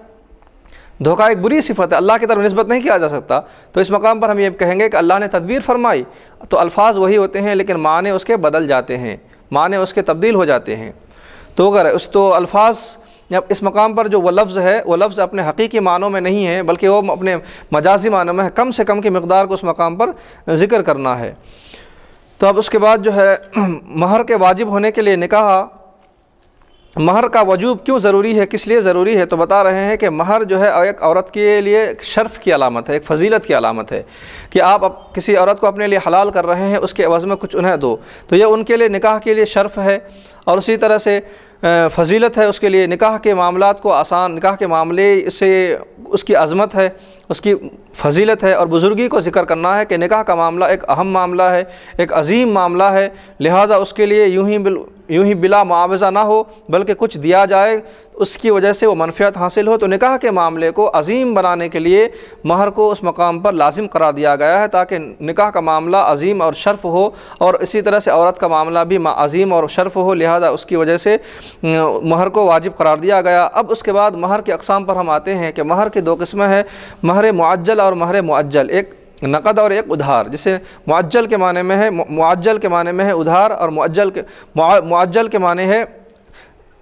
धोखा एक बुरी सिफत है अल्लाह की तरफ नस्बत नहीं किया जा सकता तो इस मकाम पर हम ये कहेंगे कि अल्लाह ने तदबीर फरमाई तो अल्फाज वही होते हैं लेकिन माने उसके बदल जाते हैं माने उसके तब्दील हो जाते हैं तो अगर उस तो अल्फाज जब इस मकाम पर जो वह लफ्ज़ है वह लफ्ज़ अपने हकीकी मानों में नहीं है बल्कि वो अपने मजाजी मानों में है कम से कम की मकदार को उस मकाम पर ज़िक्र करना है तो अब उसके बाद जो है महर के वाजिब होने के लिए निकाह महर का वजूब क्यों ज़रूरी है किस लिए ज़रूरी है तो बता रहे हैं कि महर जो है एक औरत के लिए शर्फ़ की अलामत है एक फजीलत की अलामत है कि आप अप, किसी औरत को अपने लिए हलाल कर रहे हैं उसके अवज़ में कुछ उन्हें दो तो यह उनके लिए निकाह के लिए शर्फ़ है और उसी तरह से फजीलत है उसके लिए निकाह के मामलों को आसान निकाह के मामले से उसकी अज़मत है उसकी फजीलत है और बुज़ुर्गी को जिक्र करना है कि निकाह का मामला एक अहम मामला है एक अजीम मामला है लिहाजा उसके लिए यूँ ही बिल यूं ही बिला मुआवजा ना हो बल्कि कुछ दिया जाए उसकी वजह से वो मनफियत हासिल हो तो निकाह के मामले को अजीम बनाने के लिए महर को उस मकाम पर लाजिम करार दिया गया है ताकि निकाह का मामला अजीम और शर्फ हो और इसी तरह से औरत का मामला भी अजीम और शर्फ हो लिहाजा उसकी वजह से महर को वाजिब करार दिया गया अब उसके बाद महर के अकसाम पर हम आते हैं कि महर की दो किस्में हैं महर मुआजल और महर मुआजल एक नकद और एक उधार जिसे मुआजल के माने में है मुआजल के माने में है उधार और मुआजल के मुआजल के माने है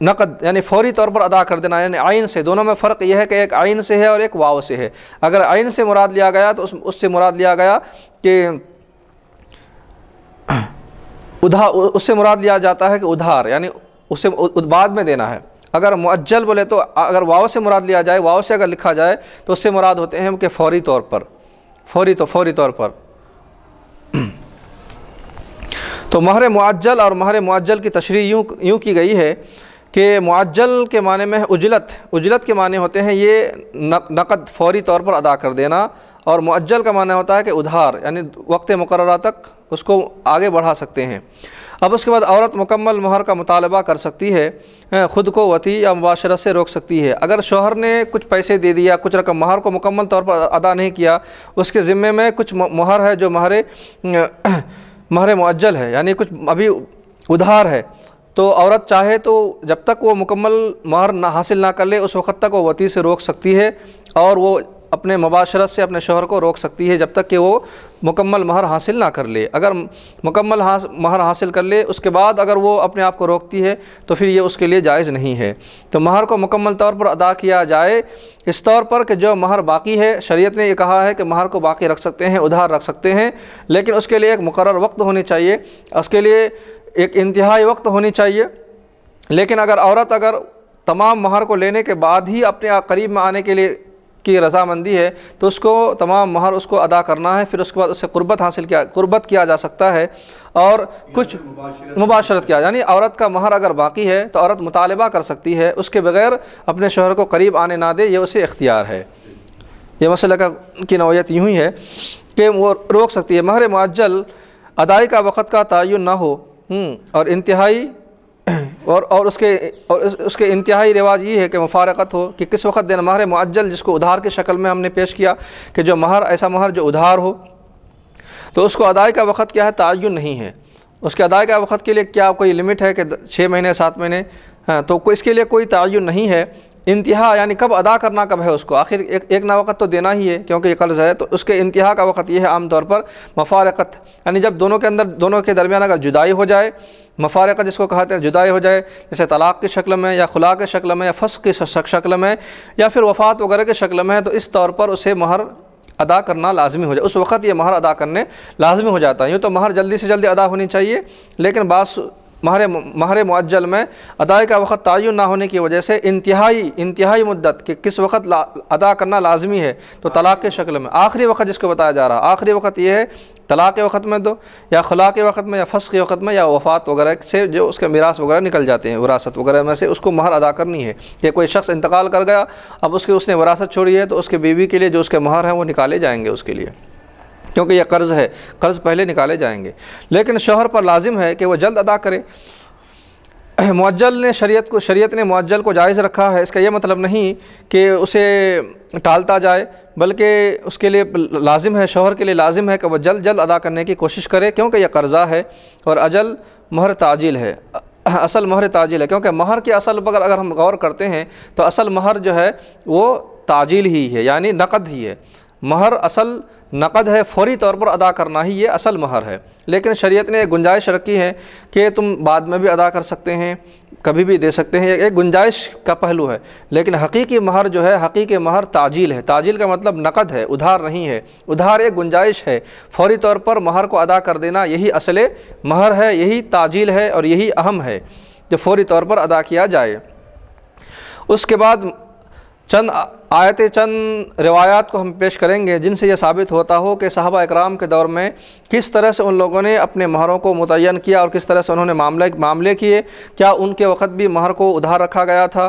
नकद यानी फ़ौरी तौर पर अदा कर देना यानी आइन से दोनों में फ़र्क यह है कि एक आइन से है और एक वाव से है अगर आइन से मुराद लिया गया तो उस उससे मुराद लिया गया कि उधार उससे मुराद लिया जाता है कि उधार यानी उसे बाद में देना है अगर मुअज्जल बोले तो अगर वाव से मुराद लिया जाए वाव से अगर लिखा जाए तो उससे मुराद होते हैं कि फ़ौरी तौर पर फौरी तो फौरी तौर पर तो महर मुआजल और महर मुआजल की तशरी यूँ यूँ की गई है कि मुआजल के माने में उजलत उजलत के माने होते हैं ये नकद फौरी तौर पर अदा कर देना और मुआजल का माना होता है कि उधार यानी वक्त मुकर तक उसको आगे बढ़ा सकते हैं अब उसके बाद औरत मुकम्मल महर का मुतालबा कर सकती है ख़ुद को वती या मुबाशरत से रोक सकती है अगर शोहर ने कुछ पैसे दे दिया कुछ रकम महर को मुकम्मल तौर पर अदा नहीं किया उसके ज़िम्मे में कुछ महर है जो महरे महर मुअज्जल है यानी कुछ अभी उधार है तो औरत चाहे तो जब तक वो मुकम्मल महर ना हासिल ना कर ले उस वक़्त तक वो वती से रोक सकती है और वो अपने मुबाशरत से अपने शोहर को रोक सकती है जब तक कि वो मुकम्मल महर हासिल ना कर ले अगर मुकम्मल हास, महर हासिल कर ले उसके बाद अगर वो अपने आप को रोकती है तो फिर ये उसके लिए जायज़ नहीं है तो महर को मुकम्मल तौर पर अदा किया जाए इस तौर पर कि जो महर बाकी है शरीयत ने ये कहा है कि महर को बाकी रख सकते हैं उधार रख सकते हैं लेकिन उसके लिए एक मुकर वक्त होनी चाहिए उसके लिए एक इंतहाई वक्त होनी चाहिए लेकिन अगर औरत अगर तमाम महर को लेने के बाद ही अपने करीब में आने के लिए की रजामंदी है तो उसको तमाम महर उसको अदा करना है फिर उसके बाद उससे कुर्बत हासिल किया कुर्बत किया जा सकता है और कुछ मुबाशरत किया यानी औरत का महर अगर बाकी है तो औरत मुतालबा कर सकती है उसके बगैर अपने शोहर को करीब आने ना दे ये उसे इख्तियार है ये मसला का की नौीयत यूँ ही है कि वो रोक सकती है महर मुआजल अदाई का वक़्त का तयन ना हो हम्म, और इंतहाई और और उसके और उसके इंतहाई रिवाज ये है कि मुफारकत हो कि किस वक्त देना महर मुअज्जल जिसको उधार की शक्ल में हमने पेश किया कि जो महर ऐसा महर जो उधार हो तो उसको अदाय का वक्त क्या है तयन नहीं है उसके अदाय का वक्त के लिए क्या कोई लिमिट है कि छः महीने सात महीने हाँ तो को इसके लिए कोई तयन नहीं है इंतहा यानी कब अदा करना कब है उसको आखिर एक एक ना वक्त तो देना ही है क्योंकि ये कर्ज़ है तो उसके इंतहा का वक्त ये है आमतौर पर मफारकत यानी जब दोनों के अंदर दोनों के दरमियान अगर जुदाई हो जाए का जिसको कहते हैं जुदाई हो जाए जैसे तलाक़ की शक्ल में या खुला के शक्ल में या फस की शक्ल में या फिर वफ़ात वगैरह के शक्ल में है तो इस तौर पर उसे महर अदा करना लाजमी हो जाए उस वक़्त ये महर अदा करने लाजमी हो जाता है यूँ तो महर जल्दी से जल्दी अदा होनी चाहिए लेकिन बास महर महर मुअज्जल में अदाई का वक्त तयन ना होने की वजह से इंतहाई इंतहाई मुद्दत कि किस वक्त अदा करना लाजमी है तो तलाक़ के शक्ल में आखिरी वक्त जिसको बताया जा रहा है आखिरी वक्त ये है तलाक़ के वक्त में दो या खुला के वक्त में या फस के वक्त में या वफ़ात वगैरह से जो उसके मीरास वगैरह निकल जाते हैं वरासत वगैरह में से उसको महर अदा करनी है कि कोई शख्स इंतकाल कर गया अब उसके उसने वरासत छोड़ी है तो उसके बीवी के लिए जो उसके महर हैं वो निकाले जाएंगे उसके लिए क्योंकि यह कर्ज़ है कर्ज़ पहले निकाले जाएंगे लेकिन शोहर पर लाजिम है कि वह जल्द अदा करें मुअज्जल ने शरीयत को शरीयत ने मुअज्जल को जायज़ रखा है इसका यह मतलब नहीं कि उसे टालता जाए बल्कि उसके लिए लाजिम है शोहर के लिए लाजिम है कि वह जल्द जल्द अदा करने की कोशिश करे क्योंकि यह कर्ज़ा है और अजल महर ताजिल है असल महर ताजिल है क्योंकि महर के असल पर अगर हम गौर करते हैं तो असल महर जो है वो ताजिल ही है यानी नकद ही है महर असल नकद है फौरी तौर पर अदा करना ही ये असल महर है लेकिन शरीयत ने एक गुंजाइश रखी है कि तुम बाद में भी अदा कर सकते हैं कभी भी दे सकते हैं एक गुंजाइश का पहलू है लेकिन हकीकी महर जो है हकीकी महर ताजील है ताजील का मतलब नकद है उधार नहीं है उधार एक गुंजाइश है फौरी तौर पर महर को अदा कर देना यही असल महर है यही ताजील है और यही अहम है जो फौरी तौर पर अदा किया जाए उसके बाद चंद आयत चंद रिवायात को हम पेश करेंगे जिनसे यह साबित होता हो कि साहबा इकराम के दौर में किस तरह से उन लोगों ने अपने महरों को मुतन किया और किस तरह से उन्होंने मामले मामले किए क्या उनके वक़्त भी महर को उधार रखा गया था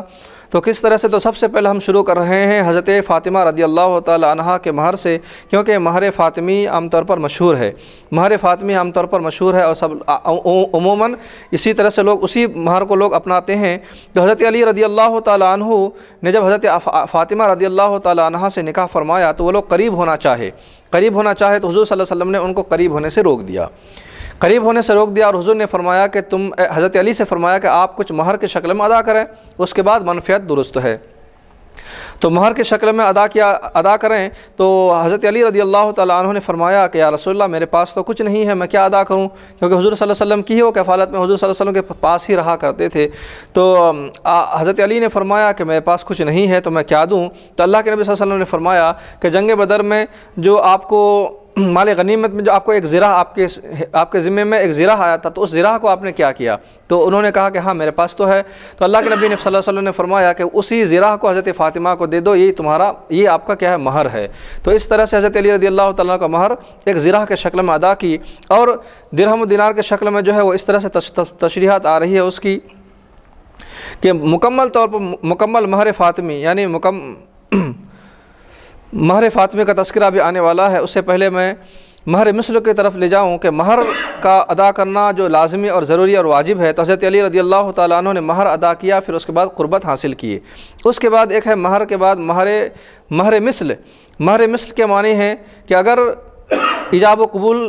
तो किस तरह से तो सबसे पहले हम शुरू कर रहे हैं हज़रत फ़ातिमा रदी अल्लाह तह के महर से क्योंकि महर फ़ातिमी आमतौर पर मशहूर है महर फ़ातिमी आमतौर पर मशहूर है और सब अमूमन इसी तरह से लोग उसी महर को लोग अपनाते हैं तो हज़रत अली रदी अल्लाह तु ने जब हज़रत फ़ातिमा रदी अल्लाह तह से निकाह फरमाया तो वो लोग करीब होना चाहे करीब होना चाहे तो हजूर वसम ने उनको करीब होने से रोक दिया करीब होने से रोक दिया और हजूर ने फरमाया कि तुम हज़रत अली से फरमाया कि आप कुछ महर की शक्ल में अदा करें उसके बाद मनफियत दुरुस्त है तो महर की शक्ल में अदा किया अदा करें तो हज़रत अली रदी अल्लाह तु ने फरमाया कि या रसोल्ला मेरे पास तो कुछ नहीं है मैं क्या अदा करूं क्योंकि हजूर वसल्लम की ही वो कफ़ालत में हजूर वसल्लम के पास ही रहा करते थे तो हज़रत अली ने फरमाया कि मेरे पास कुछ नहीं है तो मैं क्या दूँ तो अल्लाह के नबी वसल्लम ने फरमाया कि जंग बदर में जो आपको माल गनीमत में जो आपको एक ज़रा आपके आपके ज़िम्मे में एक ज़रा आया था तो उस ज़रा को आपने क्या किया तो उन्होंने कहा कि हाँ मेरे पास तो है तो अल्लाह के नबी नफ़ी वसल्लम ने फरमाया कि उसी ज़रा को हज़रत फ़ातिमा को दे दो ये तुम्हारा ये आपका क्या है महर है तो इस तरह से हज़रत अली रदी अल्लाह तह महर एक ज़रा के शक्ल में अदा की और दिरहम दिनार के शक्ल में जो है वो इस तरह से तशरीहत आ रही है उसकी कि मुकम्मल तौर पर मुकम्मल महर फातिमी यानी मुकम महर फ़ातमे का तस्करा भी आने वाला है उससे पहले मैं महर मिसल की तरफ ले जाऊँ कि महर का अदा करना जो लाजमी और ज़रूरी और वाजिब है तो हज़रत अली रदी अल्लाह तु ने महर अदा किया फिर उसके बाद क़ुरबत हासिल की उसके बाद एक है महर के बाद महर महर मिसल महर मिसल के माने हैं कि अगर ईजाब कबूल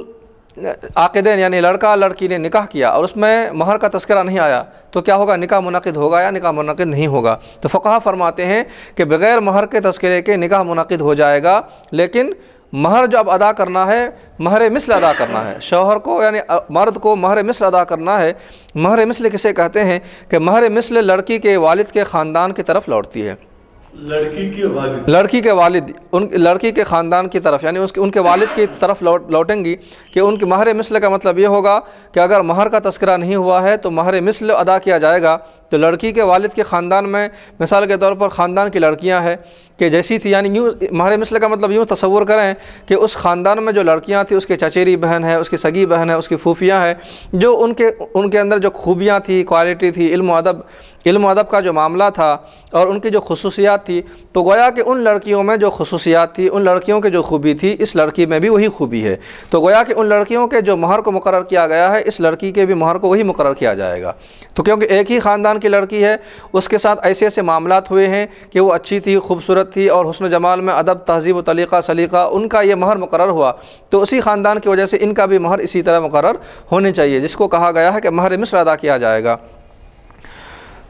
आकदेन यानी लड़का लड़की ने निकाह किया और उसमें महर का तस्करा नहीं आया तो क्या होगा निकाह मुनद होगा या निकाह मुनद नहीं होगा तो फ़क़ा फरमाते हैं कि बग़ैर महर के तस्करे के निकाह मुनद हो जाएगा लेकिन महर जो अब अदा करना है महर मिसल अदा करना है शोहर को यानी मर्द को महर मिसल अदा करना है महर मिसल किसे कहते हैं कि महर मिसल लड़की के वालिद के ख़ानदान की तरफ लौटती है लड़की के वालिद लड़की के उन लड़की के ख़ानदान की तरफ यानी उसके उनके वालिद की तरफ लौट लौटेंगी कि उनके महर मिसल का मतलब ये होगा कि अगर महर का तस्करा नहीं हुआ है तो महर मिसल अदा किया जाएगा तो लड़की के वालिद के ख़ानदान में मिसाल के तौर पर ख़ानदान की लड़कियां हैं कि जैसी थी यानी यूँ माहिर मिसल का मतलब यूँ तस्वर करें कि उस ख़ानदान में जो लड़कियाँ थी उसके चचेरी बहन है उसकी सगी बहन है उसकी फूफियाँ हैं जो उनके उनके अंदर जो खूबियाँ थी क्वालिटी थी इल्म अदब इल्म अदब का जो मामला था और उनकी जो खसूसियात थी तो गोया कि उन लड़कियों में जो खसूसियात थी उन लड़कियों की जो खूबी थी इस लड़की में भी वही खूबी है तो गोया कि उन लड़कियों के जो महर को मुकर किया गया है इस लड़की के भी महर को वही मुकर किया जाएगा तो क्योंकि एक ही ख़ानदान की लड़की है उसके साथ ऐसे ऐसे मामला हुए हैं कि वो अच्छी थी खूबसूरत खूबसूरत थी और हसन जमाल में अदब तहजीब व तलीक़ा सलीक़ा उनका यह महर मुकर हुआ तो उसी ख़ानदान की वजह से इनका भी महर इसी तरह मुकर होने चाहिए जिसको कहा गया है कि महर मिस्र अदा किया जाएगा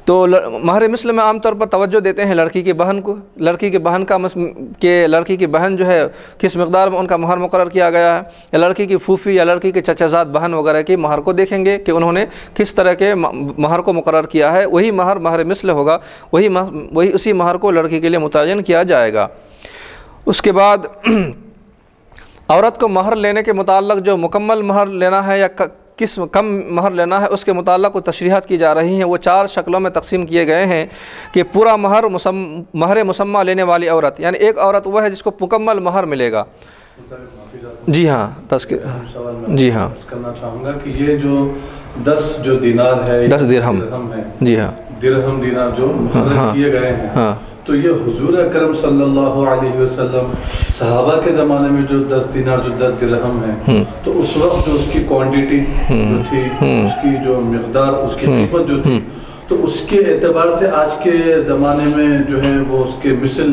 तो माहर मिसल में आमतौर पर तवज्जो देते हैं लड़की की बहन को लड़की की बहन का के लड़की की बहन जो है किस मकदार में उनका महर मुकर किया गया है या लड़की की फूफी या लड़की के चचाजात बहन वगैरह की महर को देखेंगे कि उन्होंने किस तरह के महर को मुकर किया है वही महर माहर मिसल होगा वही वही उसी महर को लड़की के लिए मुतन किया जाएगा उसके बाद औरत को महर लेने के मुतल जो मुकम्मल महर लेना है या किस कम महर लेना है उसके मुतल को तशरीहत की जा रही हैं वो चार शक्लों में तकसीम किए गए हैं कि पूरा महर मुसम महर मुसम्मा लेने वाली औरत यानी एक औरत वह है जिसको मुकम्मल महर मिलेगा जी हाँ तस्कर जी हाँ करना चाहूँगा कि ये जो दस जो दिनार है दस दिरहम, दिरहम है जी हाँ दिरहम दिनार जो हाँ, हाँ। किए गए हैं हाँ तो ये हुजूर अकरम सल्लल्लाहु अलैहि वसल्लम सहाबा के ज़माने में जो दस दिनार जो दस दिरहम है हम्म। तो उस वक्त जो उसकी क्वांटिटी हम्म। जो थी हम्म। उसकी जो मकदार उसकी कीमत जो थी तो उसके एतबार से आज के ज़माने में जो है वो उसके मिसल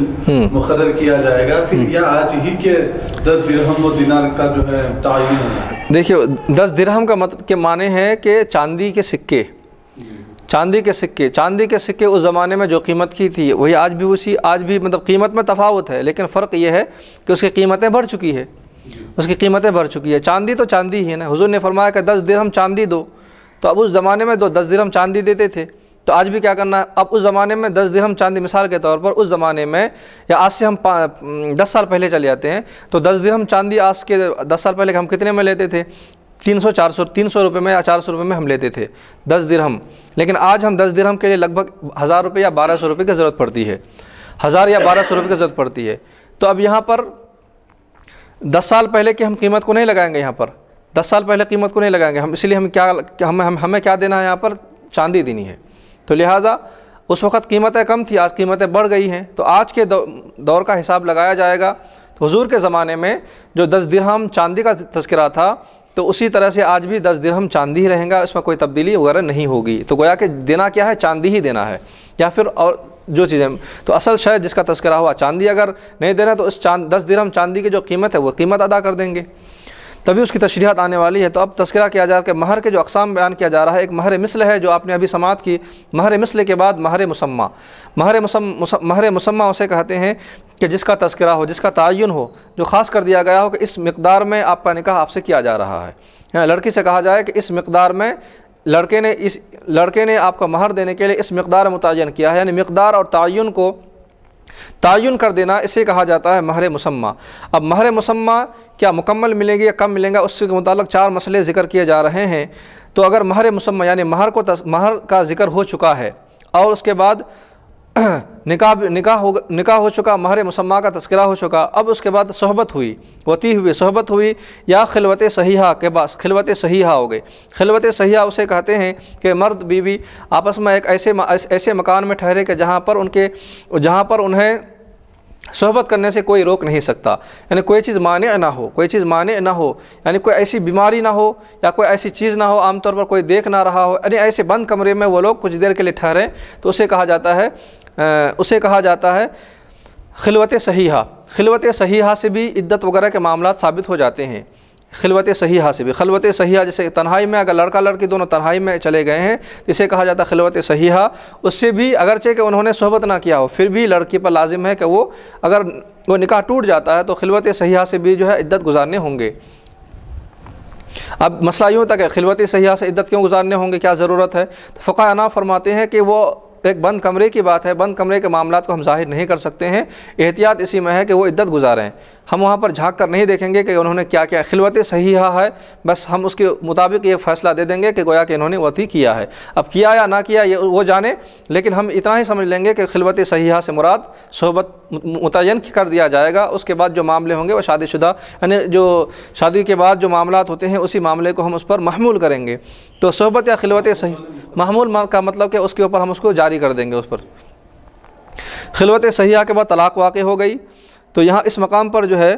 मुखर किया जाएगा फिर या आज ही के दस दिरहम व दिनार का जो है तयन देखिए दस दिरहम का मत के माने हैं कि चांदी के सिक्के चांदी के सिक्के चांदी के सिक्के उस ज़माने में जो कीमत की थी वही आज भी उसी आज भी मतलब कीमत में तफावत है लेकिन फ़र्क ये है कि उसकी कीमतें बढ़ चुकी है उसकी कीमतें बढ़ चुकी है चांदी तो चांदी ही है ना हुजूर ने फरमाया कि दस दिन हम चांदी दो तो अब उस ज़माने में दो दस दिन हम चांदी देते थे तो आज भी क्या करना है अब उस ज़माने में दस दिन हम चांदी मिसाल के तौर पर उस ज़माने में या आज से हम दस साल पहले चले जाते हैं तो दस दिन हम चांदी आज के दस साल पहले हम कितने में लेते थे तीन सौ चार सौ तीन सौ रुपये में या चार सौ रुपये में हम लेते थे दस दिरहम लेकिन आज हम दस दिरहम के लिए लगभग हज़ार रुपये या बारह सौ रुपये की ज़रूरत पड़ती है हज़ार या बारह सौ रुपये की ज़रूरत पड़ती है तो अब यहाँ पर दस साल पहले की हम कीमत को नहीं लगाएंगे यहाँ पर दस साल पहले कीमत को नहीं लगाएंगे हम इसलिए हम क्या हम, हम हमें क्या देना है यहाँ पर चांदी देनी है तो लिहाजा उस वक़्त कीमतें कम थी आज कीमतें बढ़ गई हैं तो आज के दौर का हिसाब लगाया जाएगा तो हजूर के ज़माने में जो दस दिरहम चांदी का तस्करा था तो उसी तरह से आज भी दस दिरहम चांदी ही रहेगा इसमें कोई तब्दीली वगैरह नहीं होगी तो गोया कि देना क्या है चांदी ही देना है या फिर और जो चीज़ें तो असल शायद जिसका तस्करा हुआ चांदी अगर नहीं देना तो उस चांद दस दिरहम चांदी की जो कीमत है वो कीमत अदा कर देंगे तभी उसकी तशरीहत आने वाली है तो अब तस्करा किया जा रहा है कि महर के जो अकसाम बयान किया जा रहा है एक महर मिसल है जो आपने अभी समात की महर मिसल के बाद महर मुसम्मा महर मुसम महर मुसम्मा उसे कहते हैं कि जिसका तस्करा हो जिसका तयन हो जो ख़ास कर दिया गया हो कि इस मकदार में आपका निकाह आपसे किया जा रहा है लड़की से कहा जाए कि इस मकदार में लड़के ने इस लड़के ने आपका महर देने के लिए इस मकदार में मुतन किया है यानी मकदार और तयन को तयन कर देना इसे कहा जाता है महर मुसम्मा अब महर मुसम्मा क्या मुकम्मल मिलेंगे या कम मिलेंगे उसके मुतल चार मसले ज़िक्र किए जा रहे हैं तो अगर महर मुसम्मा यानी महर को तस, महर का जिक्र हो चुका है और उसके बाद निकाह निकाह हो निकाह हो चुका महर मुसम्मा का तस्करा हो चुका अब उसके बाद सहबत हुई वती हुई सहबत हुई या खिलवत सहीहा के बाद खिलवत सहीहा हो गई खिलवत सहीहा उसे कहते हैं कि मर्द बीवी आपस में एक ऐसे ऐसे मकान में ठहरे कि जहाँ पर उनके जहाँ पर उन्हें सोहबत करने से कोई रोक नहीं सकता यानी कोई चीज़ माने ना हो कोई चीज़ माने ना हो यानी कोई ऐसी बीमारी ना हो या कोई ऐसी चीज़ ना हो आमतौर पर कोई देख ना रहा हो यानी ऐसे बंद कमरे में वो लोग कुछ देर के लिए ठहरें तो उसे कहा जाता है उसे कहा जाता है खिलवत सहीहा खिलवत सहीहा से भी इद्दत वगैरह के मामला साबित हो जाते हैं खिलवत सहीहा से भी खलवत सहीहा जैसे तन्हाई में अगर लड़का लड़की दोनों तन्हाई में चले गए हैं इसे कहा जाता है खिलवत सहीहा उससे भी अगरचे कि उन्होंने सोहबत ना किया हो फिर भी लड़की पर लाजिम है कि वो अगर वो निकाह टूट जाता है तो खिलवत सहीहा से भी जो है इद्दत गुजारने होंगे अब मसला यूँ तक है खिलवत सयाह से इद्दत क्यों गुजारने होंगे क्या ज़रूरत है तो फ़ुकाना फरमाते हैं कि वो एक बंद कमरे की बात है बंद कमरे के मामला को हम जाहिर नहीं कर सकते हैं एहतियात इसी में है कि वो इद्दत गुजारें हम वहाँ पर झाँक कर नहीं देखेंगे कि उन्होंने क्या क्या खिलवत सही है बस हम उसके मुताबिक ये फैसला दे देंगे कि गोया कि इन्होंने वती किया है अब किया या ना किया ये वो जाने लेकिन हम इतना ही समझ लेंगे कि खिलवत सही से मुराद सोहबत मुतन कर दिया जाएगा उसके बाद जो मामले होंगे वह शादीशुदा यानी जो शादी के बाद जो मामला होते हैं उसी मामले को हम उस पर महमूल करेंगे तो सोहबत या खिलवत सही महमूल का मतलब कि उसके ऊपर हम उसको जारी कर देंगे उस पर खिलवत सही के बाद तलाक वाक़ हो गई तो यहाँ इस मकाम पर जो है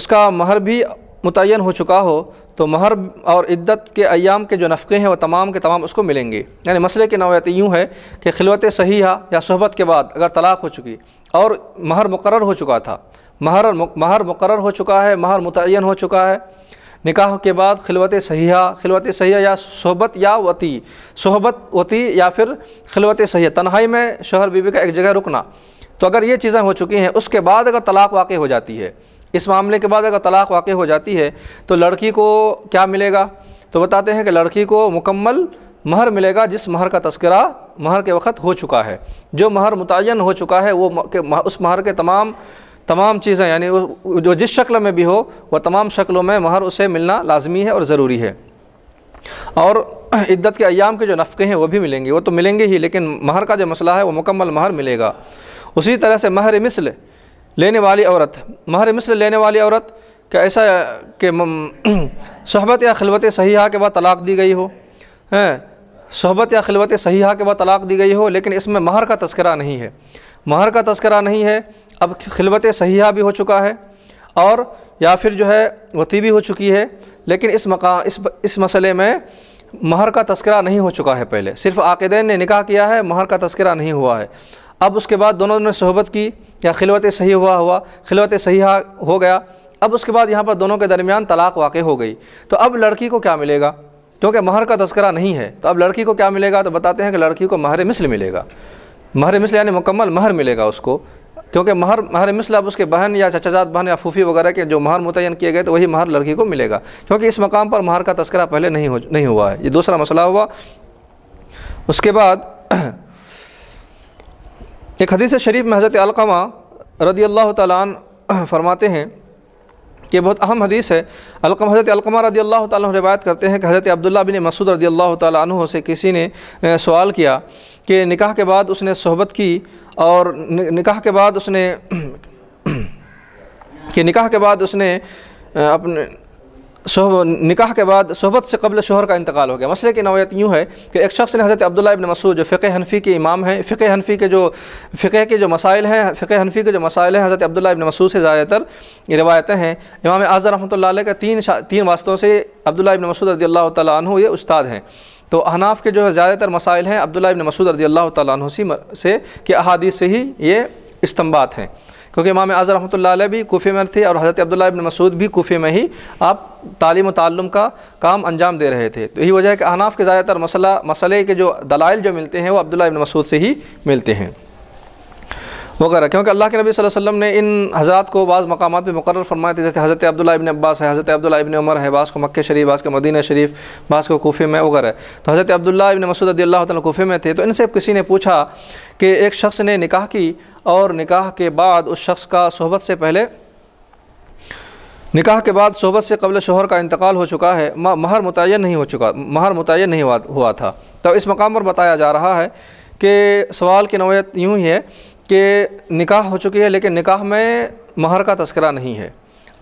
उसका महर भी मुतन हो चुका हो तो महर और इद्दत के अयाम के जो नफ़े हैं वो तमाम के तमाम उसको मिलेंगे यानी मसले की नवायत यूँ है कि खिलवत सही या सहबत के बाद अगर तलाक़ हो चुकी और महर मुकर हो चुका था महर महर मुकर हो चुका है महर मुतन हो चुका है निकाह के बाद खिलवत सहिया खिलवत सही या सहबत या वती सहबत वती या फिर खिलवत सही तन्हाई में शोहर बीवी का एक जगह रुकना तो अगर ये चीज़ें हो चुकी हैं उसके बाद अगर तलाक़ वाक़ हो जाती है इस मामले के बाद अगर तलाक़ वाक़ हो जाती है तो लड़की को क्या मिलेगा तो बताते हैं कि लड़की को मुकम्मल महर मिलेगा जिस महर का तस्करा महर के वक्त हो चुका है जो महर मुतन हो चुका है वो उस महर के तमाम तमाम चीज़ें यानी जो जिस शक्ल में भी हो वह तमाम शक्लों में महर उसे मिलना लाजमी है और ज़रूरी है और इद्दत के अयाम के जो नफ़े हैं वो भी मिलेंगे वो तो मिलेंगे ही लेकिन महर का जो मसला है वो मुकम्मल महर मिलेगा उसी तरह से महर मिसल लेने वाली औरत महर मिसल लेने वाली औरत क्या ऐसा कि सहबत या खिलवत सहीहा के बाद तलाक़ दी गई हो हैं सहबत या खिलवत सहीहा के बाद तलाक़ दी गई हो लेकिन इसमें महर का तस्करा नहीं है महर का तस्करा नहीं है अब खिलवत सहीहा भी हो चुका है और या फिर जो है वती भी हो चुकी है लेकिन इस मका इस इस मसले में महर का तस्करा नहीं हो चुका है पहले सिर्फ आकदेन ने निकाह किया है महर का तस्करा नहीं हुआ है अब उसके बाद दोनों ने सहबत की या खिलवत सही हुआ हुआ खिलवत सही हो गया अब उसके बाद यहाँ पर दोनों के दरमियान तलाक वाक़ हो गई तो अब लड़की को क्या मिलेगा क्योंकि महर का तस्करा नहीं है तो अब लड़की को क्या मिलेगा तो बताते हैं कि लड़की को महर मिसल मिलेगा महर मिसल यानी मुकम्मल महर मिलेगा उसको क्योंकि महर महर मिसल अब उसके बहन या चचाजात बहन या फूफी वगैरह के जो महर मुतन किए गए तो वही महर लड़की को मिलेगा क्योंकि इस मकाम पर महर का तस्करा पहले नहीं हो नहीं हुआ है ये दूसरा मसला हुआ उसके बाद एक हदीस शरीफ में हज़रत अलकमा रदी अल्लाह तन फरमाते हैं कि बहुत अहम हदीस है अलकम हज़रत अलकमा रदी अल्लाह तुम रिवायत करते हैं कि हज़रत अब्दुल्ला बिन मसूद रदी अल्लाह तन से किसी ने सवाल किया कि निकाह के बाद उसने सोहबत की और निकाह के बाद उसने कि निकाह के बाद उसने अपने निकाह के बाद सोहबत से कबल शोहर का इंतकाल हो गया मसले की नवायत यूँ है कि एक शख्स ने हज़रत अब्दुल्ला इब्न मसूद जो फ़िक़ हनफ़ी के इमाम हैं फ़िक़ हनफ़ी के जो फ़िक़े के जो मसाइल हैं फ़िक़ हनफ़ी के जो मसाइल हैं हज़रत अब्दुल्ला इब्न मसूद से ज़्यादातर रवायतें हैं इमाम आज़र रहमत के तीन तीन वास्तों से अब्दुल्ला इब्न मसूद रदी अल्लाह तु ये उस्ताद हैं तो अहनाफ के जो है ज़्यादातर मसाइल हैं अब्दुल्ला इब्न मसूद रदी अल्लाह तु से कि अहादीस से ही ये इस्तम्बात हैं क्योंकि इमाम आज़ रहमत भी कोफ़े में थे और हज़रत अब्दुल्ला इबन मसूद भी कोफ़े में ही आप तालीम ताल्लुम का काम अंजाम दे रहे थे तो यही वजह है कि अनाफ के ज़्यादातर मसला मसले के जो दलाइल जो मिलते हैं वो अब्दुल्ला अबिन मसूद से ही मिलते हैं वगैरह क्योंकि अल्लाह के नबी वसल्लम ने इन हज़रात को बाज़ मकाम पर मुकर फरमाए थे जैसे हज़रत अब्दुल्ला इबन अब्बास है हज़रत अब्दुल्ला इबन उमर है बास को मक्के शरीफ बास को मदीना शरीफ बास को कोफे में वगैरह तो हज़रत अब्दुल्ला इबन मसूद अल्लाह में थे तो इनसे किसी ने पूछा कि एक शख्स ने निकाह की और निकाह के बाद उस शख्स का सोहबत से पहले निकाह के बाद सोहबत से कबल शोहर का इंतकाल हो चुका है महर मुतन नहीं हो चुका महर मुतन नहीं हुआ था तो इस मकाम पर बताया जा रहा है कि सवाल की नौीयत यूँ ही है कि निकाह हो चुकी है लेकिन निकाह में महर का तस्करा नहीं है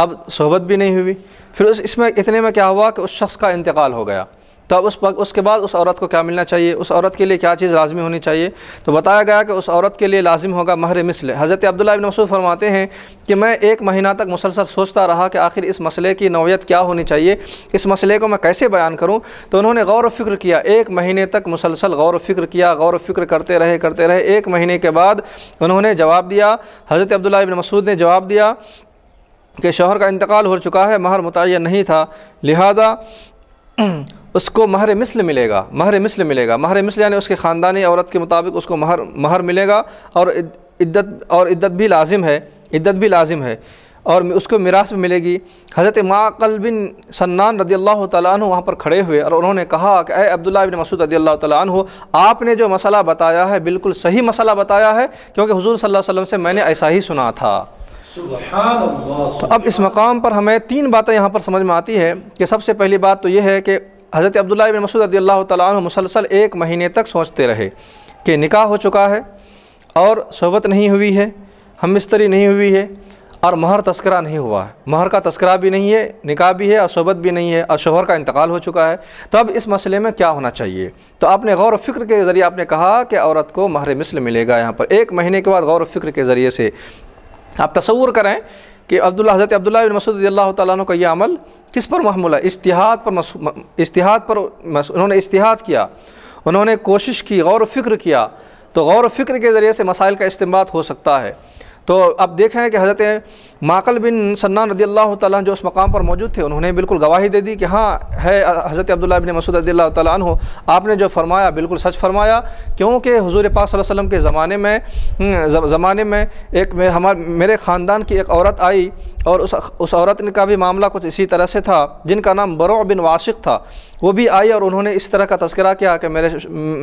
अब सोहबत भी नहीं हुई फिर उस इसमें इतने में क्या हुआ कि उस शख्स का इंतकाल हो गया तब तो उस पग उसके बाद उस औरत को क्या मिलना चाहिए उस औरत के लिए क्या चीज़ लाजमी होनी चाहिए तो बताया गया कि उस औरत के लिए लाजिम होगा महर मिसल हज़रत अब्दुल्ला मसूद फरमाते हैं कि मैं एक महीना तक मुसलसल सोचता रहा कि आखिर इस मसले की नौीयत क्या होनी चाहिए इस मसले को मैं कैसे बयान करूँ तो उन्होंने गौर फ़िक्र किया एक महीने तक मुसलसल गौर फ़िक्र किया गौर व फ़िक्र करते रहे करते रहे एक महीने के बाद उन्होंने जवाब दिया हज़रत अब्दुल्ला अबिन मसूद ने जवाब दिया कि शोहर का इंतकाल हो चुका है महर मुतन नहीं था लिहाजा उसको महर मिसल मिलेगा महर मिसल मिलेगा महर मिसल यानी उसके ख़ानदानी औरत के मुताबिक उसको महर महर मिलेगा और इद्दत और इद्दत भी लाजिम है इद्दत भी लाजिम है और उसको मिरास भी मिलेगी हज़रत माकल बिन सन्नान रदी अल्लाह तु वहाँ पर खड़े हुए और उन्होंने कहा कि अः अब्दुल्ला बिन मसूद रदी अल्लाह तु आपने जो मसला बताया है बिल्कुल सही मसला बताया है क्योंकि हजूर सल्ला वसम से मैंने ऐसा ही सुना था तो अब इस मकाम पर हमें तीन बातें यहाँ पर समझ में आती है कि सबसे पहली बात तो यह है कि हज़रत अब्दुल्ला बिन मसूद रदी मुसलसल एक महीने तक सोचते रहे कि निकाह हो चुका है और सोबत नहीं हुई है हम मिस्तरी नहीं हुई है और महर तस्करा नहीं हुआ है महर का तस्करा भी नहीं है निकाह भी है और सोबत भी नहीं है और शोहर का इंतकाल हो चुका है तो अब इस मसले में क्या होना चाहिए तो आपने गौर फ़िक्र के ज़रिए आपने कहा कि औरत को महर मिसल मिलेगा यहाँ पर एक महीने के बाद गौर फ़िक्र के ज़रिए से आप तस्वूर करें कि अब्दुल्ला हज़रत अब्दुल्ला बिन मसूद अल्लाह तु का यह अमल किस पर महमूल है इस्तिहाद पर इस्तिहाद पर उन्होंने इस्तिहाद किया उन्होंने कोशिश की गौर फ़िक्र किया तो गौर फ़िक्र के ज़रिए से मसाइल का इस्तेमाल हो सकता है तो अब देखें कि हज़रत माकल बिन सन्ना रदी अल्लाह ताली जो उस मकाम पर मौजूद थे उन्होंने बिल्कुल गवाही दे दी कि हाँ है हज़रत अब्दुल्ला बिन मसूद रदी अल्लाह हो आपने जो फरमाया बिल्कुल सच फरमाया क्योंकि हजूर पाक वसम के ज़माने में हम्म, ज़माने में एक हमारे मेरे ख़ानदान की एक औरत आई और उस उस औरत का भी मामला कुछ इसी तरह से था जिनका नाम बरो बिन वाशिक था वो भी आई और उन्होंने इस तरह का तस्करा किया कि मेरे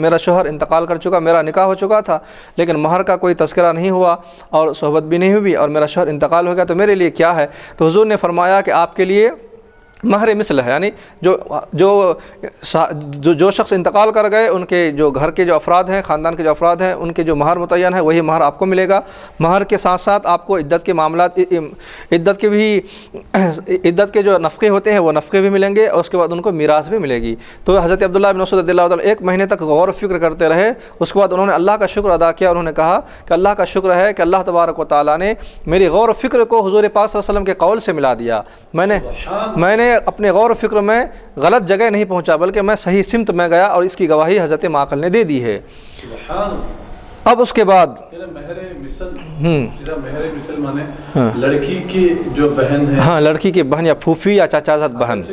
मेरा शोहर इंतकाल कर चुका मेरा निकाह हो चुका था लेकिन महर का कोई तस्करा नहीं हुआ और सहबत भी नहीं हुई और मेरा शोहर इंतकाल हो गया तो मेरे लिए क्या है तो हजूर ने फरमाया कि आपके लिए महर मिसल है यानी जो जो जो जो शख्स इंतकाल कर गए उनके जो घर के जो अफराद हैं ख़ानदान के जो अफराद हैं उनके जो महर मुतन है वही महर आपको मिलेगा महर के साथ साथ आपको इद्दत के मामला इद्दत के भी इद्दत के जो नफ़े होते हैं वो नफ़े भी मिलेंगे और उसके बाद उनको मीरास भी मिलेगी तो हज़रत अब्दुल्ला बिन मसूद एक महीने तक गौर फिक्र करते रहे उसके बाद उन्होंने अल्लाह का शुक्र अदा किया उन्होंने कहा कि अल्लाह का शुक्र है कि अल्लाह तबारक वाली ने मेरी गौर फिक्र को हजूर पास वसलम के कौल से मिला दिया मैंने मैंने अपने गौर फिक्र में गलत जगह नहीं पहुंचा बल्कि मैं सही सिमत में गया और इसकी गवाही हज़रत माकल ने दे दी है अब उसके बाद हम्म। हाँ। लड़की की जो बहन है हाँ लड़की की बहन या फूफी या चाचाजत बहन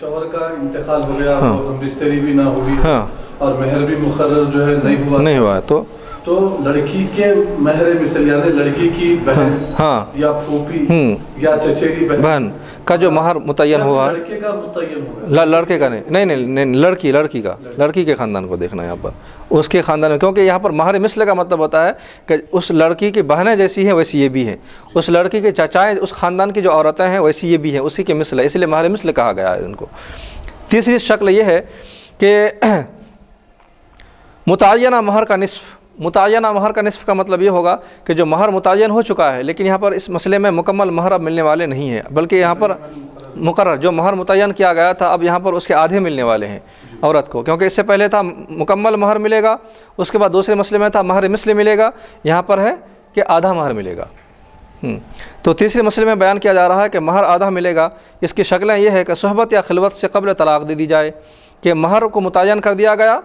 शोहर का इंतकाल हो गया हाँ। भी ना हुई हाँ। और मेहर भी मुखर जो है नहीं हुआ नहीं हुआ तो तो लड़की के महरे मिसल यानी लड़की की बहन हाँ, हाँ। या फूफी हम्म। या चचेरी बहन का जो महर मुतयन हुआ लड़के का मुतयन हुआ लड़के का नहीं नहीं नहीं, नहीं लड़की लड़की का लड़की के ख़ानदान को देखना यहाँ पर उसके ख़ानदान में क्योंकि यहाँ पर महर मिसल का मतलब होता है कि उस लड़की की बहनें जैसी हैं वैसी ये भी हैं उस लड़की के चचाएँ उस ख़ानदान की जो औरतें हैं वैसी ये भी हैं उसी के मिसल है इसलिए महर मिसल कहा गया है इनको तीसरी शक्ल ये है कि मुतयना महर का नसफ़ मुतन महर का नसफ़ का मतलब ये होगा कि जो महर मुतन हो चुका है लेकिन यहाँ पर इस मसले में मुकम्मल महर अब मिलने वाले नहीं हैं बल्कि यहाँ पर मुकर जो महर मुतन किया गया था अब यहाँ पर उसके आधे मिलने वाले हैं औरत को क्योंकि इससे पहले था मुकम्मल महर मिलेगा उसके बाद दूसरे मसले में था महर मिसल मिलेगा यहाँ पर है कि आधा महर मिलेगा हम्म, तो तीसरे मसले में बयान किया जा रहा है कि महर आधा मिलेगा इसकी शक्लें यह है कि सहबत या खिलवत से कबल तलाक़ दे दी जाए कि महर को मुतन कर दिया गया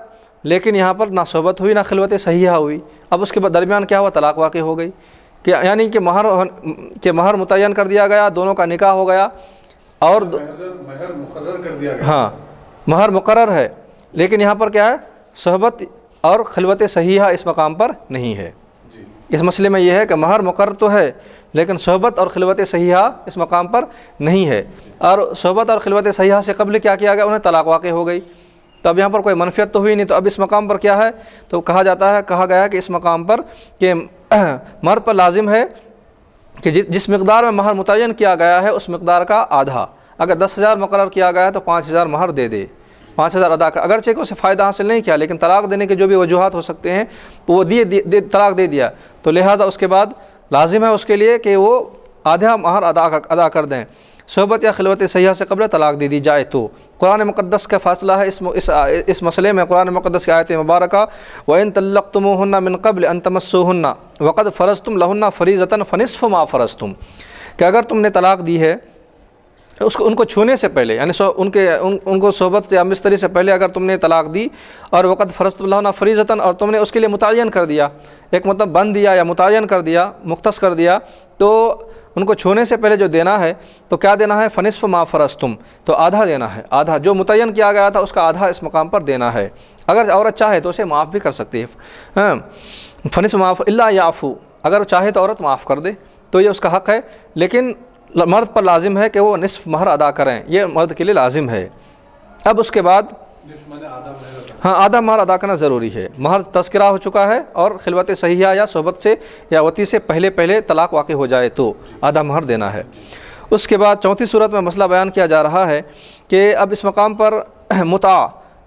लेकिन यहाँ पर ना सोबत हुई ना खिलवत सही हुई अब उसके दरमियान क्या हुआ तलाक वाक़ हो गई कि यानी कि महर के महर मुतन कर दिया गया दोनों का निकाह हो गया और महर मुकर कर दिया गया। हाँ महर मुकर है लेकिन यहाँ पर क्या है सहबत और खलबत सहीहा इस मकाम पर नहीं है इस मसले में यह है कि महर मुकर तो है लेकिन सहबत और खिलवत सहीहा इस मकाम पर नहीं है और सहबत और खिलवत सहीहा से कबल क्या किया गया उन्हें तलाक वाक़ हो गई तो अब यहाँ पर कोई मनफियत तो हुई नहीं तो अब इस मकाम पर क्या है तो कहा जाता है कहा गया कि इस मकाम पर कि मर्द पर लाजिम है कि जि, जिस मकदार में महर मुतन किया गया है उस मकदार का आधा अगर दस हज़ार मुकर किया गया है तो पाँच हज़ार महर दे दे पाँच हज़ार अदा कर अगरचे को उसे फ़ायदा हासिल नहीं किया लेकिन तलाक देने के जो भी वजूहत हो सकते हैं तो वो दिए दे तलाक दे दिया तो लिहाजा उसके बाद लाजिम है उसके लिए कि वो आधा महर अदा कर अदा कर दें सोहबत या खिलवत सयाह से कबल तलाक दे दी जाए तो कुरान मुक़दस का फासला है इस इस, इस मसले में कुरान मुक़दस की आयत मुबारक व इन तल्लक तुम हन्ना मिनकबल अन हन्ना वक़द फ़रज़ तुम लहन्ना फ़रीज़ता फ़निसफ़ मा फ़रज़ तुम कि अगर तुमने तलाक दी है उसको उनको छूने से पहले यानी उनके उन, उनको सोहबत या मिस्तरी से पहले अगर तुमने तलाक दी और वक़्त फ़रस्तल्ला फ़रीज़ता और तुमने उसके लिए मुतन कर दिया एक मतलब बन दिया या मुतन कर दिया मुख्त कर दिया तो उनको छूने से पहले जो देना है तो क्या देना है फ़निसफ़ मा तुम तो आधा देना है आधा जो मुतन किया गया था उसका आधा इस मकाम पर देना है अगर औरत चाहे तो उसे माफ़ भी कर सकती है हाँ, फ़निस माफ़ अल्ला याफ़ू अगर चाहे तो औरत माफ़ कर दे तो ये उसका हक़ है लेकिन मर्द पर लाजिम है कि वो नसफ़ महर अदा करें ये मर्द के लिए लाजिम है अब उसके बाद हाँ आधा महर अदा करना ज़रूरी है महर तस्करा हो चुका है और खिलवत सहिया या सोबत से या वती से पहले पहले तलाक वाक़ हो जाए तो आधा महर देना है उसके बाद चौथी सूरत में मसला बयान किया जा रहा है कि अब इस मकाम पर मुता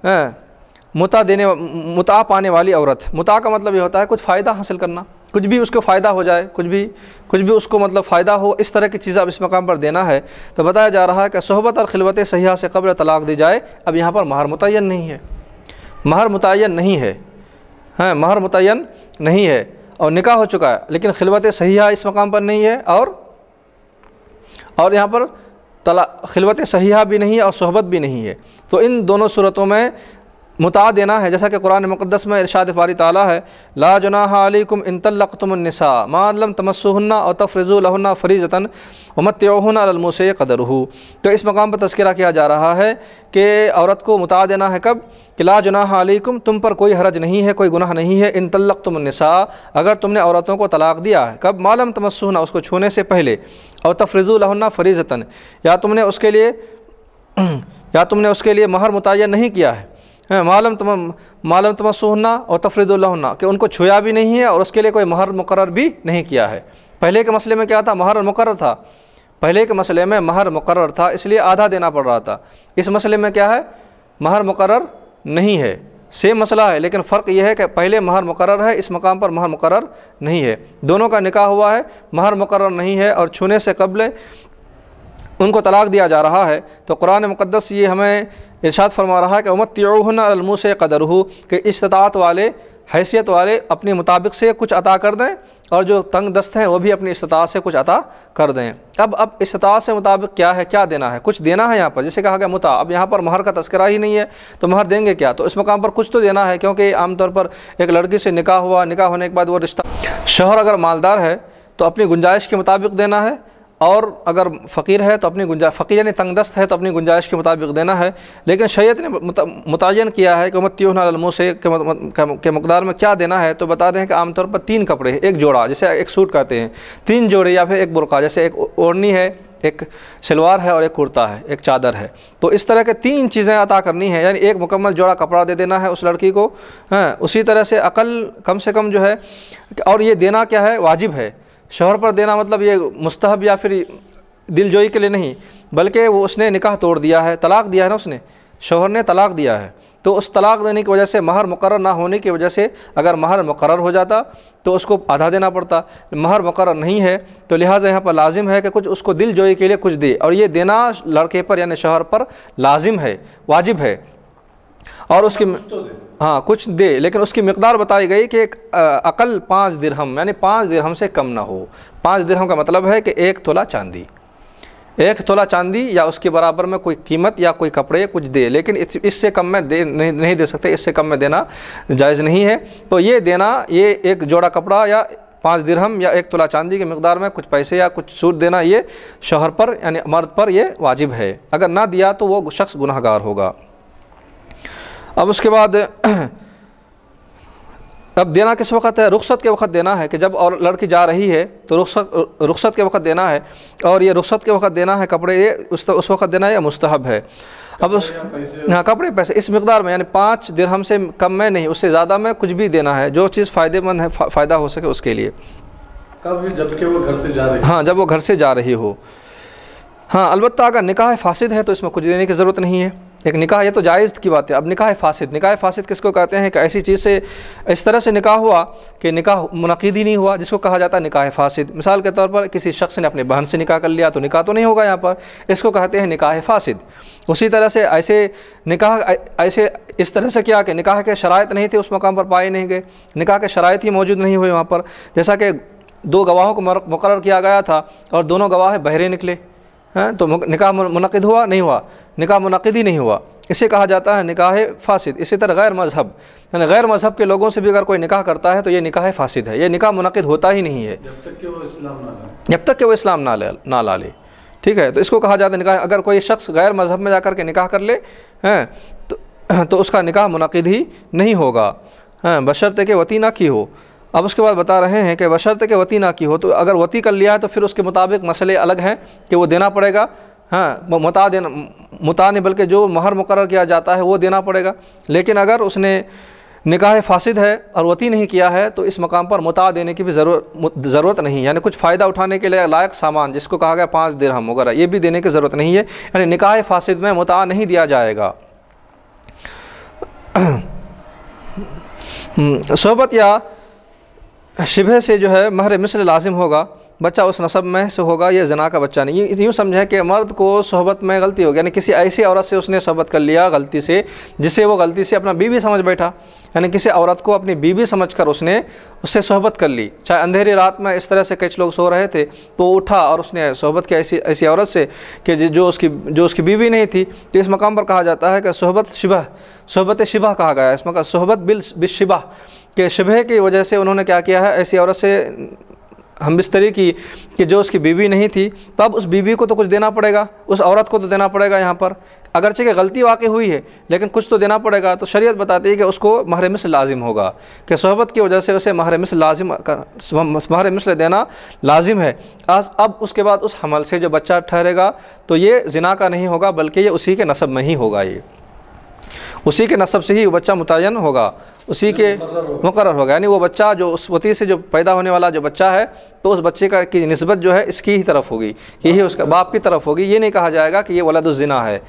हाँ, मुता देने मुता पाने वाली औरत मुता का मतलब ये होता है कुछ फ़ायदा हासिल करना कुछ भी उसको फ़ायदा हो जाए कुछ भी कुछ भी उसको मतलब फ़ायदा हो इस तरह की चीज़ अब इस मकाम पर देना है तो बताया जा रहा है कि सहबत और खिलवत सयाह से कब्र तलाक दी जाए अब यहाँ पर महार मुतन नहीं है महर मुतन नहीं है हैं हाँ, महर मुतन नहीं है और निकाह हो चुका है लेकिन खिलवत सहीहा इस मकाम पर नहीं है और और यहाँ पर तला खिलवत सहीहा भी नहीं है और सहबत भी नहीं है तो इन दोनों सूरतों में मुता देना है जैसा कि कुरान मुकदस में इरशाद फारी ताला है ला जनाकुम इन तलतमनसा मालम तमस्ना और फरीजतन फ़रीज़ता क़दर हो तो इस मकाम पर तस्करा किया जा रहा है कि औरत को मुता देना है कब कि ला जनाकुम तुम पर कोई हरज नहीं है कोई गुनाह नहीं है इन तलतमनसा अगर तुमने औरतों को तलाक दिया है कब मालम तमस्ना उसको छूने से पहले और तफरज़ुलहना फ़रीज़ता या तुमने उसके लिए या तुमने उसके लिए महर मुतन नहीं किया है है मालम तम मालम तमसना और तफरीदुल्ला कि उनको छुया भी नहीं है और उसके लिए कोई महर मुकर भी नहीं किया है पहले के मसले में क्या था महर मुकर था पहले के मसले में महर मुकर था इसलिए आधा देना पड़ रहा था इस मसले में क्या है महर मुकर नहीं है सेम मसला है लेकिन फ़र्क यह है कि पहले महर मुकर है इस मकाम पर महर मुकर नहीं है दोनों का निकाह हुआ है महर मुकर नहीं है और छूने से कबल उनको तलाक दिया जा रहा है तो कुरान मुक़दस ये हमें इर्शाद फरमा रहा है कि उमत त्योहनमू से कदर हो कि इस्तात वाले हैसियत वाले अपने मुताबिक से कुछ अता कर दें और जो तंग दस्त हैं वो भी अपनी इस्तात से कुछ अता कर दें अब अब इस्तात से मुताबिक क्या है क्या देना है कुछ देना है यहाँ पर जैसे कहा गया मुता अब यहाँ पर महर का तस्करा ही नहीं है तो महर देंगे क्या तो इस मकाम पर कुछ तो देना है क्योंकि आमतौर पर एक लड़की से निका हुआ निका होने के बाद वो रिश्ता शोहर अगर मालदार है तो अपनी गुंजाइश के मुताबिक देना है और अगर फ़कीर है तो अपनी गुंजाइश फ़कीर यानी तंगदस्त है तो अपनी गुंजाइश के मुताबिक देना है लेकिन शरीयत ने मुतन किया है कि मतयोनमों से के मकदार में क्या देना है तो बता दें कि आमतौर पर तीन कपड़े एक जोड़ा जैसे एक सूट कहते हैं तीन जोड़े या फिर एक बुरका जैसे एक ओढ़नी है एक शलवार है और एक कुर्ता है एक चादर है तो इस तरह के तीन चीज़ें अता करनी है यानी एक मुकम्मल जोड़ा कपड़ा दे देना है उस लड़की को हाँ उसी तरह से अकल कम से कम जो है और ये देना क्या है वाजिब है शोहर पर देना मतलब ये मुस्तहब या फिर दिलजोई के लिए नहीं बल्कि वो उसने निकाह तोड़ दिया है तलाक़ दिया है ना उसने शोहर ने तलाक़ दिया है तो उस तलाक़ देने की वजह से महर मुकर ना होने की वजह से अगर महर मुकर हो जाता तो उसको आधा देना पड़ता महर मुकर नहीं है तो लिहाजा यहाँ पर लाजिम है कि कुछ उसको दिल जोई के लिए कुछ दे और ये देना लड़के पर यानी शोहर पर लाजिम है वाजिब है और उसकी तो हाँ कुछ दे लेकिन उसकी मकदार बताई गई कि एक अकल पाँच दिरहम यानी पाँच दिरहम से कम ना हो पाँच दिरहम का मतलब है कि एक तोला चांदी एक तोला चांदी या उसके बराबर में कोई कीमत या कोई कपड़े कुछ दे लेकिन इससे कम में दे नहीं, नहीं दे सकते इससे कम में देना जायज़ नहीं है तो ये देना ये एक जोड़ा कपड़ा या पाँच दिरहम या एक तोला चांदी के मकदार में कुछ पैसे या कुछ सूट देना ये शोहर पर यानी मर्द पर ये वाजिब है अगर ना दिया तो वो शख्स गुनागार होगा अब उसके बाद अब देना किस वक्त है रुखसत के वक्त देना है कि जब और लड़की जा रही है तो रुखसत रुखसत के वक्त देना है और ये रुखसत के वक्त देना है कपड़े ये उस उस वक्त देना है या मुस्तहब है अब उस हाँ कपड़े पैसे इस मकदार में यानी पाँच दिरहम से कम में नहीं उससे ज़्यादा में कुछ भी देना है जो चीज़ फ़ायदेमंद है फ़ायदा हो सके उसके लिए कब जबकि वो घर से जा रही हाँ जब वो घर से जा रही हो हाँ अलबत्त अगर निकाह फासिद है तो इसमें कुछ देने की ज़रूरत नहीं है एक निकाह ये तो जायज़ की बात है अब निकाह फासिद निकाह फासिद किसको कहते हैं कि ऐसी चीज़ से इस तरह से निकाह हुआ कि निकाह मुनद ही नहीं हुआ जिसको कहा जाता है निकाह फासिद मिसाल के तौर पर किसी शख्स ने अपने बहन से निकाह कर लिया तो निकाह तो नहीं होगा यहाँ पर इसको कहते हैं निकाह फासिद उसी तरह से ऐसे निकाह ऐसे इस तरह से क्या कि निकाह के शरात नहीं थे उस मकाम पर पाए नहीं गए निकाह के शराय ही मौजूद नहीं हुए वहाँ पर जैसा कि दो गवाहों को मुकर किया गया था और दोनों गवाह बहरे निकले हैं हाँ, तो निकाह मुनद हुआ नहीं हुआ निकाह मुनद ही नहीं हुआ इसे कहा जाता है निकाह फासिद इसी तरह गैर मजहब यानी गैर मजहब के लोगों से भी अगर कोई निकाह करता है तो ये निकाह फासिद है ये निकाह मुनद होता ही नहीं है जब तक कि वो इस्लाम ना ले ना ला ले ठीक है तो इसको कहा जाता है निकाह अगर कोई शख्स गैर मजहब में जाकर के निकाह कर ले हैं हाँ, तो, तो उसका निकाह मुनद ही नहीं होगा हाँ, बशर्ते के वती ना की हो अब उसके बाद बता रहे हैं कि बशर्त के वती ना की हो तो अगर वती कर लिया है तो फिर उसके मुताबिक मसले अलग हैं कि वो देना पड़ेगा हाँ मुता देना मुता नहीं बल्कि जो महर मुकर किया जाता है वो देना पड़ेगा लेकिन अगर उसने निकाह फासिद है और वती नहीं किया है तो इस मकाम पर मुता देने की भी ज़रूरत ज़रूरत नहीं यानी कुछ फ़ायदा उठाने के लिए लायक सामान जिसको कहा गया पाँच हम वगैरह ये भी देने की ज़रूरत नहीं है यानी निकाह फासिद में मुता नहीं दिया जाएगा हम्म, सोबत या शिबह से जो है महर मिसल लाजिम होगा बच्चा उस नसब में से होगा यह जना का बच्चा नहीं यूँ समझें कि मर्द को सोहबत में गलती होगी यानी किसी ऐसी औरत से उसने सोहबत कर लिया गलती से जिसे वो गलती से अपना बीवी समझ बैठा यानी किसी औरत को अपनी बीवी समझकर उसने उससे सोहबत कर ली चाहे अंधेरी रात में इस तरह से कई लोग सो रहे थे तो उठा और उसने सोहबत की ऐसी ऐसी औरत से कि जो उसकी जो उसकी बीवी नहीं थी तो इस मकाम पर कहा जाता है कि सोहबत शिबह सोहबत शिबह कहा गया है इस मकाम सोहबत बिल बिशिबा के शबह की वजह से उन्होंने क्या किया है ऐसी औरत से हम बिस्तरी की कि जो उसकी बीवी नहीं थी तब तो उस बीवी को तो कुछ देना पड़ेगा उस औरत को तो देना पड़ेगा यहाँ पर अगरचे कि गलती वाक़ हुई है लेकिन कुछ तो देना पड़ेगा तो शरीयत बताती है कि उसको महर मिस लाजिम होगा कि सोहबत की वजह से उसे महर मिस लाजिम महर मिसल देना लाजिम है आज अब उसके बाद उस हमल से जो बच्चा ठहरेगा तो ये जिना का नहीं होगा बल्कि ये उसी के नसब में ही होगा ये उसी के नसब से ही बच्चा मुतन होगा उसी के मुकर होगा यानी वो बच्चा जो उस वती से जो पैदा होने वाला जो बच्चा है तो उस बच्चे का की नस्बत जो है इसकी ही तरफ होगी कि यही उसका बाप की तरफ होगी ये नहीं कहा जाएगा कि ये वलदुजना है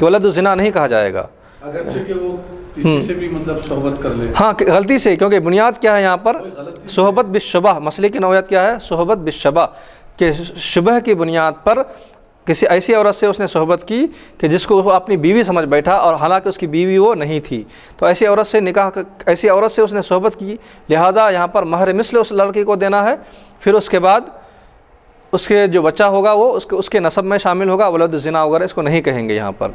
तो वलदुजना नहीं कहा जाएगा हम्म। मतलब हाँ गलती से क्योंकि बुनियाद क्या है यहाँ पर सोहबत बिशबा मसले की नौयत क्या है सोहबत बिशबा के शुबह की बुनियाद पर किसी ऐसी औरत से उसने सोहबत की कि जिसको वो अपनी बीवी समझ बैठा और हालांकि उसकी बीवी वो नहीं थी तो ऐसी औरत से निकाह ऐसी औरत से उसने सोहबत की लिहाजा यहाँ पर महर मिसल उस लड़की को देना है फिर उसके बाद उसके जो बच्चा होगा वो उसके उसके नसब में शामिल होगा वलद वगैरह इसको नहीं कहेंगे यहाँ पर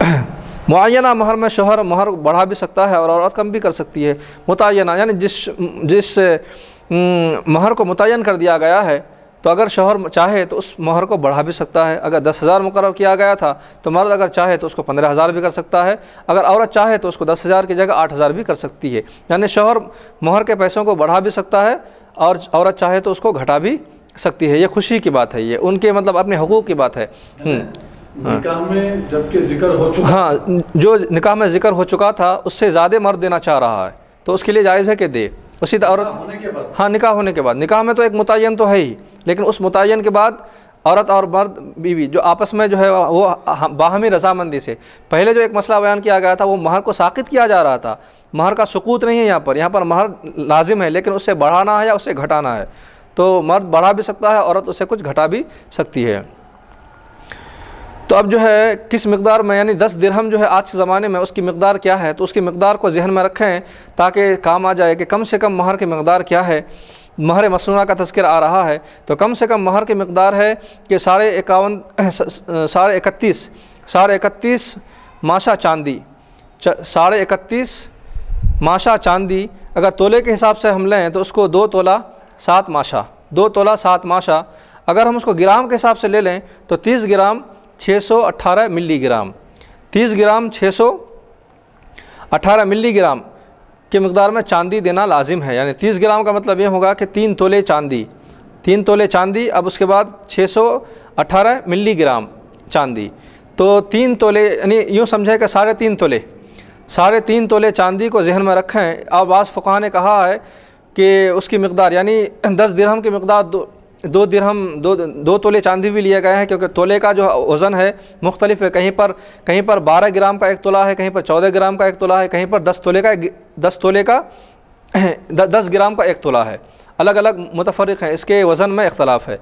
मुआयना महर में शोहर महर बढ़ा भी सकता है और औरत कम भी कर सकती है मुतना यानी जिस जिस महर को मुतन कर दिया गया है तो अगर शोहर चाहे तो उस मोहर को बढ़ा भी सकता है अगर दस हज़ार मुकर किया गया था तो मर्द अगर चाहे तो उसको पंद्रह हज़ार भी कर सकता है अगर औरत चाहे तो उसको दस हज़ार की जगह आठ हज़ार भी कर सकती है यानी शोहर मोहर के पैसों को बढ़ा भी सकता है और औरत चाहे तो उसको घटा भी सकती है ये खुशी की बात है ये उनके मतलब अपने हकूक़ की बात है हम्म। निकाह में जबकि जिक्र हो चुका हाँ जो निकाह में जिक्र हो चुका था उससे ज़्यादा मर्द देना चाह रहा है तो उसके लिए जायज़ है कि दे उसी औरत हाँ निकाह होने के बाद निकाह में तो एक मुतन तो है ही लेकिन उस मुतन के बाद औरत और मर्द बीवी जो आपस में जो है वो बाहमी रजामंदी से पहले जो एक मसला बयान किया गया था वो महर को साकित किया जा रहा था महर का सकूत नहीं है यहाँ पर यहाँ पर महर लाजिम है लेकिन उससे बढ़ाना है या उससे घटाना है तो मर्द बढ़ा भी सकता है औरत उससे कुछ घटा भी सकती है तो अब जो है किस मकदार में यानी दस दिरहम जो है आज के ज़माने में उसकी मकदार क्या है तो उसकी मकदार को जहन में रखें ताकि काम आ जाए कि कम से कम महर की मकदार क्या है महर मसनू का तस्कर आ रहा है तो कम से कम महर की मकदार है कि साढ़े इक्यावन साढ़े इकतीस साढ़े इकतीस माशा चांदी साढ़े इकतीस माशा चांदी अगर तोले के हिसाब से हम लें तो उसको दो तोला सात माशा दो तोला सात माशा अगर हम उसको ग्राम के हिसाब से ले लें तो तीस ग्राम 618 मिलीग्राम 30 ग्राम 618 मिलीग्राम के मकदार में चांदी देना लाजिम है यानी 30 ग्राम का मतलब ये होगा कि तीन तोले चांदी तीन तोले चांदी अब उसके बाद 618 मिलीग्राम चांदी तो तीन तोले यानी यूँ समझें कि साढ़े तीन तोले साढ़े तीन तोले चांदी को जहन में रखें अब आज फ़ुका ने कहा है कि उसकी मकदार यानी दस दिरहम की मकदार दो दिरहम दो दो तोले चांदी भी लिया गया है क्योंकि तोले का जो वज़न है मुख्तलिफ है कहीं पर कहीं पर बारह ग्राम का एक तोला है कहीं पर चौदह ग्राम का एक तोला है कहीं पर दस तोले का दस तोले का दस ग्राम का एक तोला है अलग अलग मुतफरक हैं इसके वज़न में इख्तलाफ है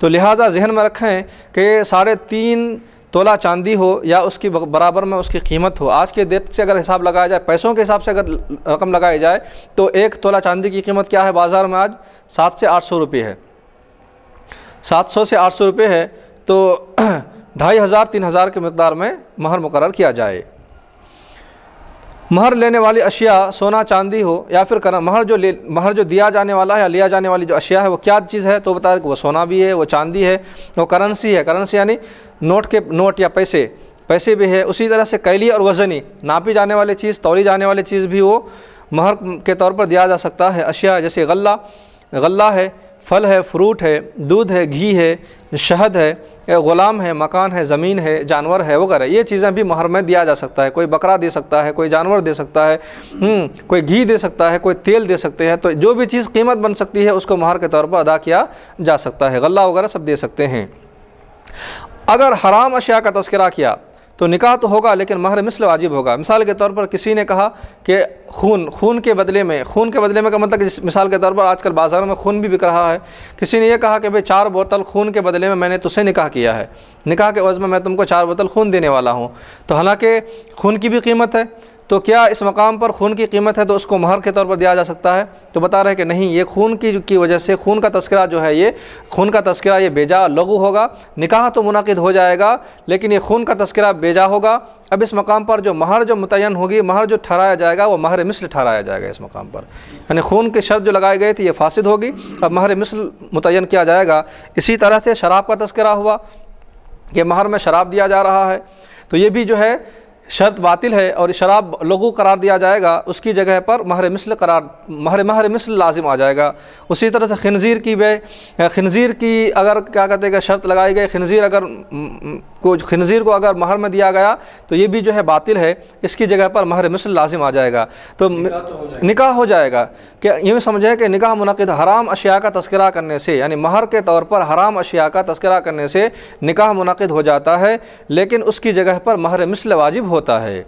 तो लिहाजा जहन में रखें कि साढ़े तीन तोला चांदी हो या उसकी बराबर में उसकी कीमत हो आज के डेट से अगर हिसाब लगाया जाए पैसों के हिसाब से अगर रकम लगाई जाए तो एक तोला चांदी की कीमत क्या है बाज़ार में आज सात से आठ सौ रुपये है सात सौ से आठ सौ रुपये है तो ढाई हज़ार तीन हज़ार के मकदार में महर मुकर किया जाए महर लेने वाली अशिया सोना चांदी हो या फिर करम महर जो ले महर जो दिया जाने वाला है या लिया जाने वाली जो अशिया है वो क्या चीज़ है तो बता कि वो सोना भी है वो चांदी है वो करेंसी है करेंसी यानी नोट के नोट या पैसे पैसे भी है उसी तरह से कैली और वज़नी नापी जाने वाली चीज़ तोली जाने वाली चीज़ भी वो महर के तौर पर दिया जा सकता है अशिया जैसे गला गला है फल है फ्रूट है दूध है घी है शहद है ग़ुलाम है मकान है ज़मीन है जानवर है वगैरह ये चीज़ें भी महर में दिया जा सकता है कोई बकरा दे सकता है कोई जानवर दे सकता है हम्म, कोई घी दे सकता है कोई तेल दे सकते हैं तो जो भी चीज़ कीमत बन सकती है उसको महर के तौर पर अदा किया जा सकता है गला वगैरह सब दे सकते हैं अगर हराम अशिया का तस्करा किया तो निकाह तो होगा लेकिन महर मिसल वाजिब होगा मिसाल के तौर पर किसी ने कहा कि खून खून के बदले में खून के बदले में का मतलब मिसाल के तौर पर आजकल बाज़ारों में खून भी बिक रहा है किसी ने यह कहा कि भाई चार बोतल खून के बदले में मैंने तुझसे निकाह किया है निकाह के वज़ में मैं तुमको चार बोतल खून देने वाला हूँ तो हालाँकि खून की भी कीमत है तो क्या इस मकाम पर खून की कीमत है तो उसको महर के तौर पर दिया जा सकता है तो बता रहे कि नहीं ये खून की की वजह से खून का तस्करा जो है ये खून का तस्करा ये बेजा लघु होगा निकाह तो मुनद हो जाएगा लेकिन ये खून का तस्करा बेजा होगा अब इस मकाम पर जो महर जो मुतन होगी महर जो ठहराया जाएगा वो महर मिसल ठहराया जाएगा इस मकाम पर यानी खून की शर्त जो लगाई गई थी ये फासद होगी अब महर मिसल मुतन किया जाएगा इसी तरह से शराब का तस्करा हुआ कि महर में शराब दिया जा रहा है तो ये भी जो है शर्त बातिल है और शराब लघु करार दिया जाएगा उसकी जगह पर महर मिसल करार महर महर मिसल लाजिम आ जाएगा उसी तरह से खनज़ीर की बे खनज़ीर की अगर क्या कहते हैं शर्त लगाई गई खनज़ीर अगर को खनज़ीर को अगर महर में दिया गया तो ये भी जो है बातिल है इसकी जगह पर महर मिसल लाजिम आ जाएगा तो, तो निकाह हो जाएगा कि यूँ समझें कि निकाह मुनद हराम अशिया का तस्करा करने से यानी महर के तौर पर हराम अशिया का तस्करा करने से निकाह मुनद हो जाता है लेकिन उसकी जगह पर महर मिसल वाजिब होता है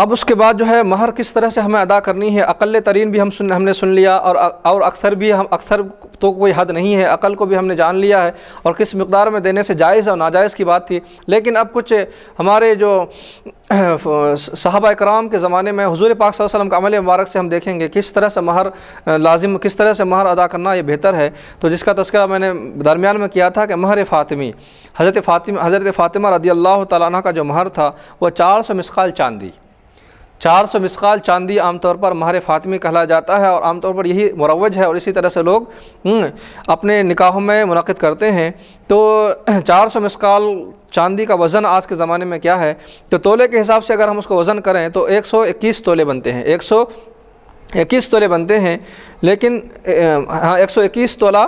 अब उसके बाद जो है महर किस तरह से हमें अदा करनी है अकल तरीन भी हम सुन हमने सुन लिया और और अक्सर भी हम अक्सर तो कोई हद नहीं है अकल को भी हमने जान लिया है और किस मकदार में देने से जायज़ और नाजायज़ की बात थी लेकिन अब कुछ हमारे जो साहबा कराम के ज़माने में हजूर पाक वसलम का अमल मुबारक से हम देखेंगे किस तरह से महर लाजिम किस तरह से महर अदा करना ये बेहतर है तो जिसका तस्करा मैंने दरमियान में किया था कि महर फ़ातिमी हज़रत फ़ातिम हज़रत फ़ातिमा रदी अल्लाह तह का जो महर था वह चार सौ मिसकाल चांदी चार सौ मिसकाल चांदी आमतौर पर माहर फातमी कहला जाता है और आमतौर पर यही मुरवज है और इसी तरह से लोग हम्म, अपने निकाहों में मुनद करते हैं तो चार सौ मिसकाल चांदी का वज़न आज के ज़माने में क्या है तो तोले के हिसाब से अगर हम उसको वज़न करें तो एक सौ इक्कीस तोले बनते हैं एक सौ इक्कीस तोले बनते हैं लेकिन हाँ एक सौ इक्कीस तोला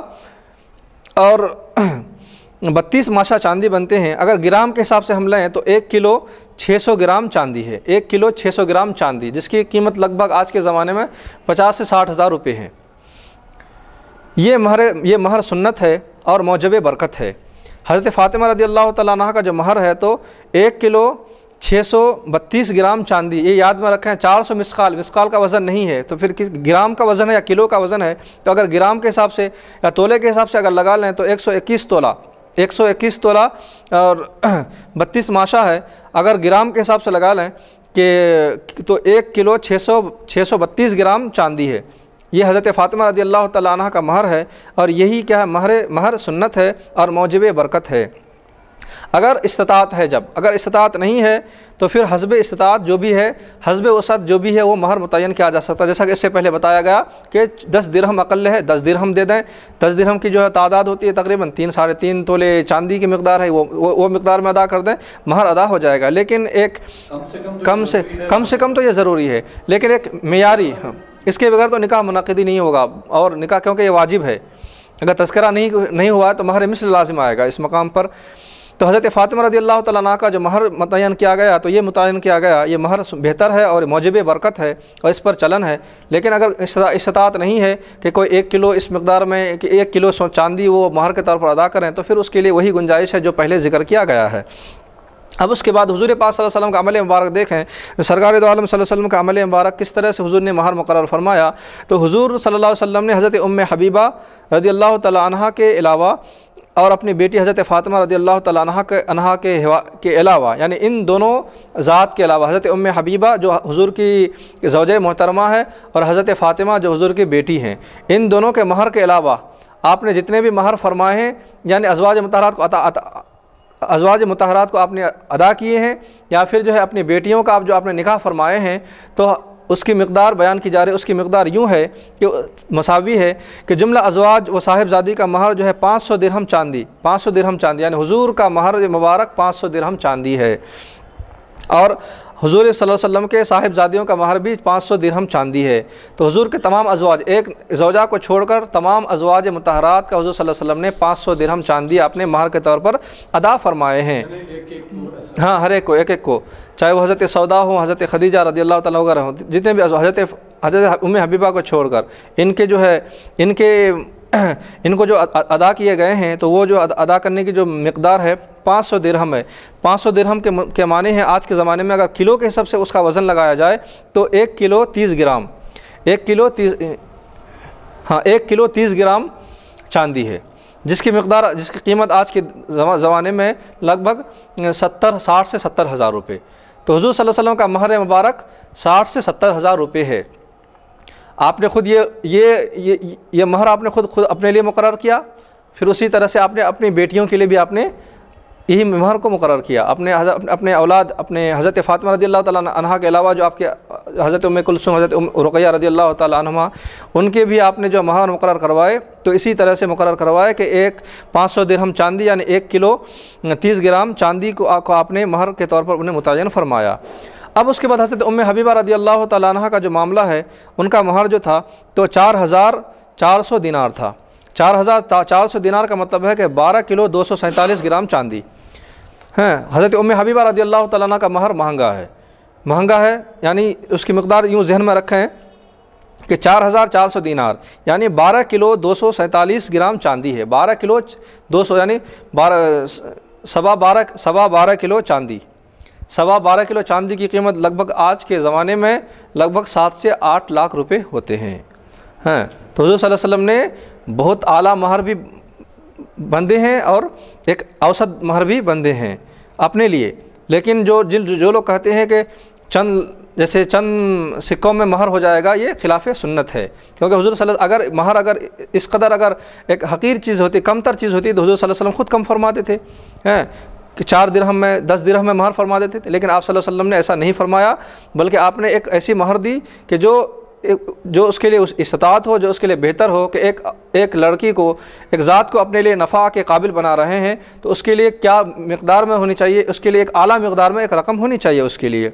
और बत्तीस माशा चांदी बनते हैं अगर ग्राम के हिसाब से हम लें तो एक किलो 600 ग्राम चांदी है एक किलो 600 ग्राम चांदी जिसकी कीमत लगभग आज के ज़माने में 50 से साठ हज़ार रुपये है ये महर ये महर सुन्नत है और मौजब बरकत है हज़रत फ़ातिमा रदी अल्लाह तह का जो महर है तो एक किलो 632 ग्राम चांदी ये याद में रखें 400 सौ मिसकाल मिसकाल का वज़न नहीं है तो फिर किस ग्राम का वज़न है या किलो का वज़न है तो अगर ग्राम के हिसाब से या तोले के हिसाब से अगर लगा लें तो 121 तोला एक सौ इक्कीस तोला और बत्तीस माशा है अगर ग्राम के हिसाब से लगा लें कि तो एक किलो छः सौ छः सौ बत्तीस ग्राम चांदी है ये हज़रत फ़ातिमा रदी अल्लाह तह का महर है और यही क्या है महर महर सुन्नत है और मौजब बरकत है अगर इस्तात है जब अगर इस्तात नहीं है तो फिर हसब इस्तात जो भी है हसब वसत जो भी है वो महर मुतन किया जा सकता है जैसा कि इससे पहले बताया गया कि दस दिरहम अकल है दस दिरहम दे दें दस दिरहम की जो है तादाद होती है तकरीबन तीन साढ़े तीन तोले चांदी की मकदार है वो वो, वो मकदार में अदा कर दें महर अदा हो जाएगा लेकिन एक कम से कम, तो से कम तो यह ज़रूरी है लेकिन एक मीरी हाँ, इसके बगैर तो निकाह ही नहीं होगा और निका क्योंकि ये वाजिब है अगर तस्करा नहीं नहीं हुआ तो महर मिसल लाजिम आएगा इस मकाम पर तो हज़रत फ़ातिमा रदी अल्लाह तला का जो महर मुतन किया गया तो ये मुतन किया गया ये महर बेहतर है और मौजब बरकत है और इस पर चलन है लेकिन अगर इस्तात नहीं है कि कोई एक किलो इस मकदार में कि एक किलो चांदी वो महर के तौर पर अदा करें तो फिर उसके लिए वही गुंजाइश है जो पहले जिक्र किया गया है अब उसके बाद हजूर पाक वसल्लम का अमल मुबारक देखें सरकार आलम वसल्लम का अमल मुबारक किस तरह से हजूर ने महार मुकर फरमाया तो हजूर सल्लल्लाहु अलैहि वसल्लम ने हज़रत उम हबीबा रदी अल्लाह तह के अलावा और अपनी बेटी हज़रत फ़ातिमा रदी अल्लाह तहा के अनहा के के अलावा यानी इन दोनों ज़ात के अलावा हज़रत उम हबीबा जो हज़ूर की जवज मोहतरमा है और हज़रत फ़ातिमा जो हज़ूर की बेटी हैं इन दोनों के महर के अलावा आपने जितने भी महर फरमाए हैं यानी अजवाज मतहरात को अता अजवाज मतहरात को आपने अदा किए हैं या फिर जो है अपनी बेटियों का आप जो आपने निकाह फरमाए हैं तो उसकी मकदार बयान की जा रही है उसकी मकदार यूँ है कि मसावी है कि जुमला अजवाज व साहिबजादी का महर जो है पाँच सौ दिरहम चांदी पाँच सौ दिरहम चांदी यानी हजूर का महर मुबारक पाँच सौ दिरहम चांदी है और हजूर सल्लम के साहिबजादियों का महर भी पाँच सौ दिरहम चांदी है तो हजूर के तमाम अजवाज एक जोजा को छोड़कर तमाम अजवाज मतहरात का हजूर वसल्लम ने पाँच सौ दिरहम चांदी अपने महर के तौर पर अदा फरमाए हैं हाँ हर एक को एक एक को चाहे वो हज़रत सौदा हो हज़रत खदीजा रदी अल्लाह तला वगैरह हों जितने भी हज़रत हज़रत उम हबीबा को छोड़कर इनके जो है इनके इनको जो अदा किए गए हैं तो वो जो अदा करने की जो मकदार है 500 दिरहम है 500 दिरहम के के माने हैं आज के ज़माने में अगर किलो के हिसाब से उसका वज़न लगाया जाए तो एक किलो तीस ग्राम एक किलो तीस हाँ एक किलो तीस ग्राम चांदी है जिसकी मकदार जिसकी कीमत आज के ज़माने में लगभग सत्तर साठ से सत्तर हज़ार रुपये तो हजूर सल्लम का महर मुबारक साठ से सत्तर हज़ार रुपये है आपने खुद ये ये ये ये महर आपने खुद खुद अपने लिए मुकर किया फिर उसी तरह से आपने अपनी बेटियों के लिए भी आपने यही महर को मुकर किया अपने अपने औलाद अपने हज़रत फ़ातिमा रदी अल्लाह तह के अलावा जो आपके हज़रत उम कुलसुम हज़रत रुकैया रदी अल्लाह तहमा उनके भी आपने जो महर मुकर करवाए तो इसी तरह से मुकर करवाए कि एक पाँच सौ हम चांदी यानी एक किलो तीस ग्राम चांदी को आपने महर के तौर पर उन्हें मुतन फरमाया अब उसके बाद हज़रत उम हबीबा रदी अल्लाह तह का जो मामला है उनका महार जो था तो चार हज़ार चार सौ दिनार था चार हज़ार चार सौ दिनार का मतलब है कि बारह किलो दो सौ सैंतालीस ग्राम चांदी हैं हज़रत उम हबीबा रदी अल्लाह तह का महर महंगा है महंगा है यानी उसकी मकदार यूँ जहन में रखें कि चार हज़ार चार सौ दिनार यानी बारह किलो दो सौ सैंतालीस ग्राम चांदी है बारह किलो दो सौ यानी बारह सवा बारह सवा बारह किलो चांदी सवा बारह किलो चांदी की कीमत लगभग आज के ज़माने में लगभग सात से आठ लाख रुपए होते हैं हैं हाँ, तो हजू वसल्लम ने बहुत आला महर भी बंधे हैं और एक औसत महर भी बंधे हैं अपने लिए लेकिन जो जिन जो लोग कहते हैं कि चंद जैसे चंद सिक्कों में महर हो जाएगा ये खिलाफ सुन्नत है क्योंकि हजूर सल अगर महर अगर इस कदर अगर एक हकीर चीज़ होती कमतर चीज़ होती तो हजूर वसल्लम ख़ुद कम फरमाते थे हैं हाँ, कि चार दिरहम में दस दिरहम में महर फरमा देते थे लेकिन आप सल्लल्लाहु अलैहि वसल्लम ने ऐसा नहीं फरमाया बल्कि आपने एक ऐसी महर दी कि जो एक, जो उसके लिए उस इस्तात हो जो उसके लिए बेहतर हो कि एक एक लड़की को एक ज़ात को अपने लिए नफ़ा के काबिल बना रहे हैं तो उसके लिए क्या मकदार में होनी चाहिए उसके लिए एक आला मकदार में एक रकम होनी चाहिए उसके लिए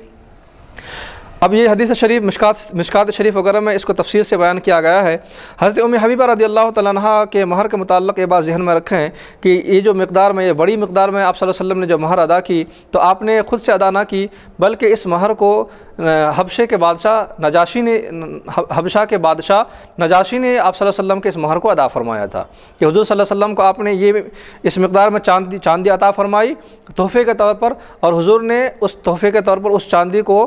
अब ये हदीस शरीफ मशक़ात मिशकात शरीफ वगैरह में इसको तफसील से बयान किया गया है हज़रत उम हबीबा रदी अल्लाह तह के महर के मुतक ये बात जहन में रखें कि ये जो मकदार में ये बड़ी मकदार में आप वसल्लम ने जो महर अदा की तो आपने ख़ुद से अदा ना की बल्कि इस महर को हबशे के बादशाह नजाशी ने हबशा के बादशाह नजाशी ने आप वसम के इस महर को अदा फ़रमाया था कि हजूर वसम को आपने ये इस मकदार में चांदी चांदी अदा फ़रमाई तोहफ़े के तौर पर और हजूर ने उस तोहफ़े के तौर पर उस चांदी को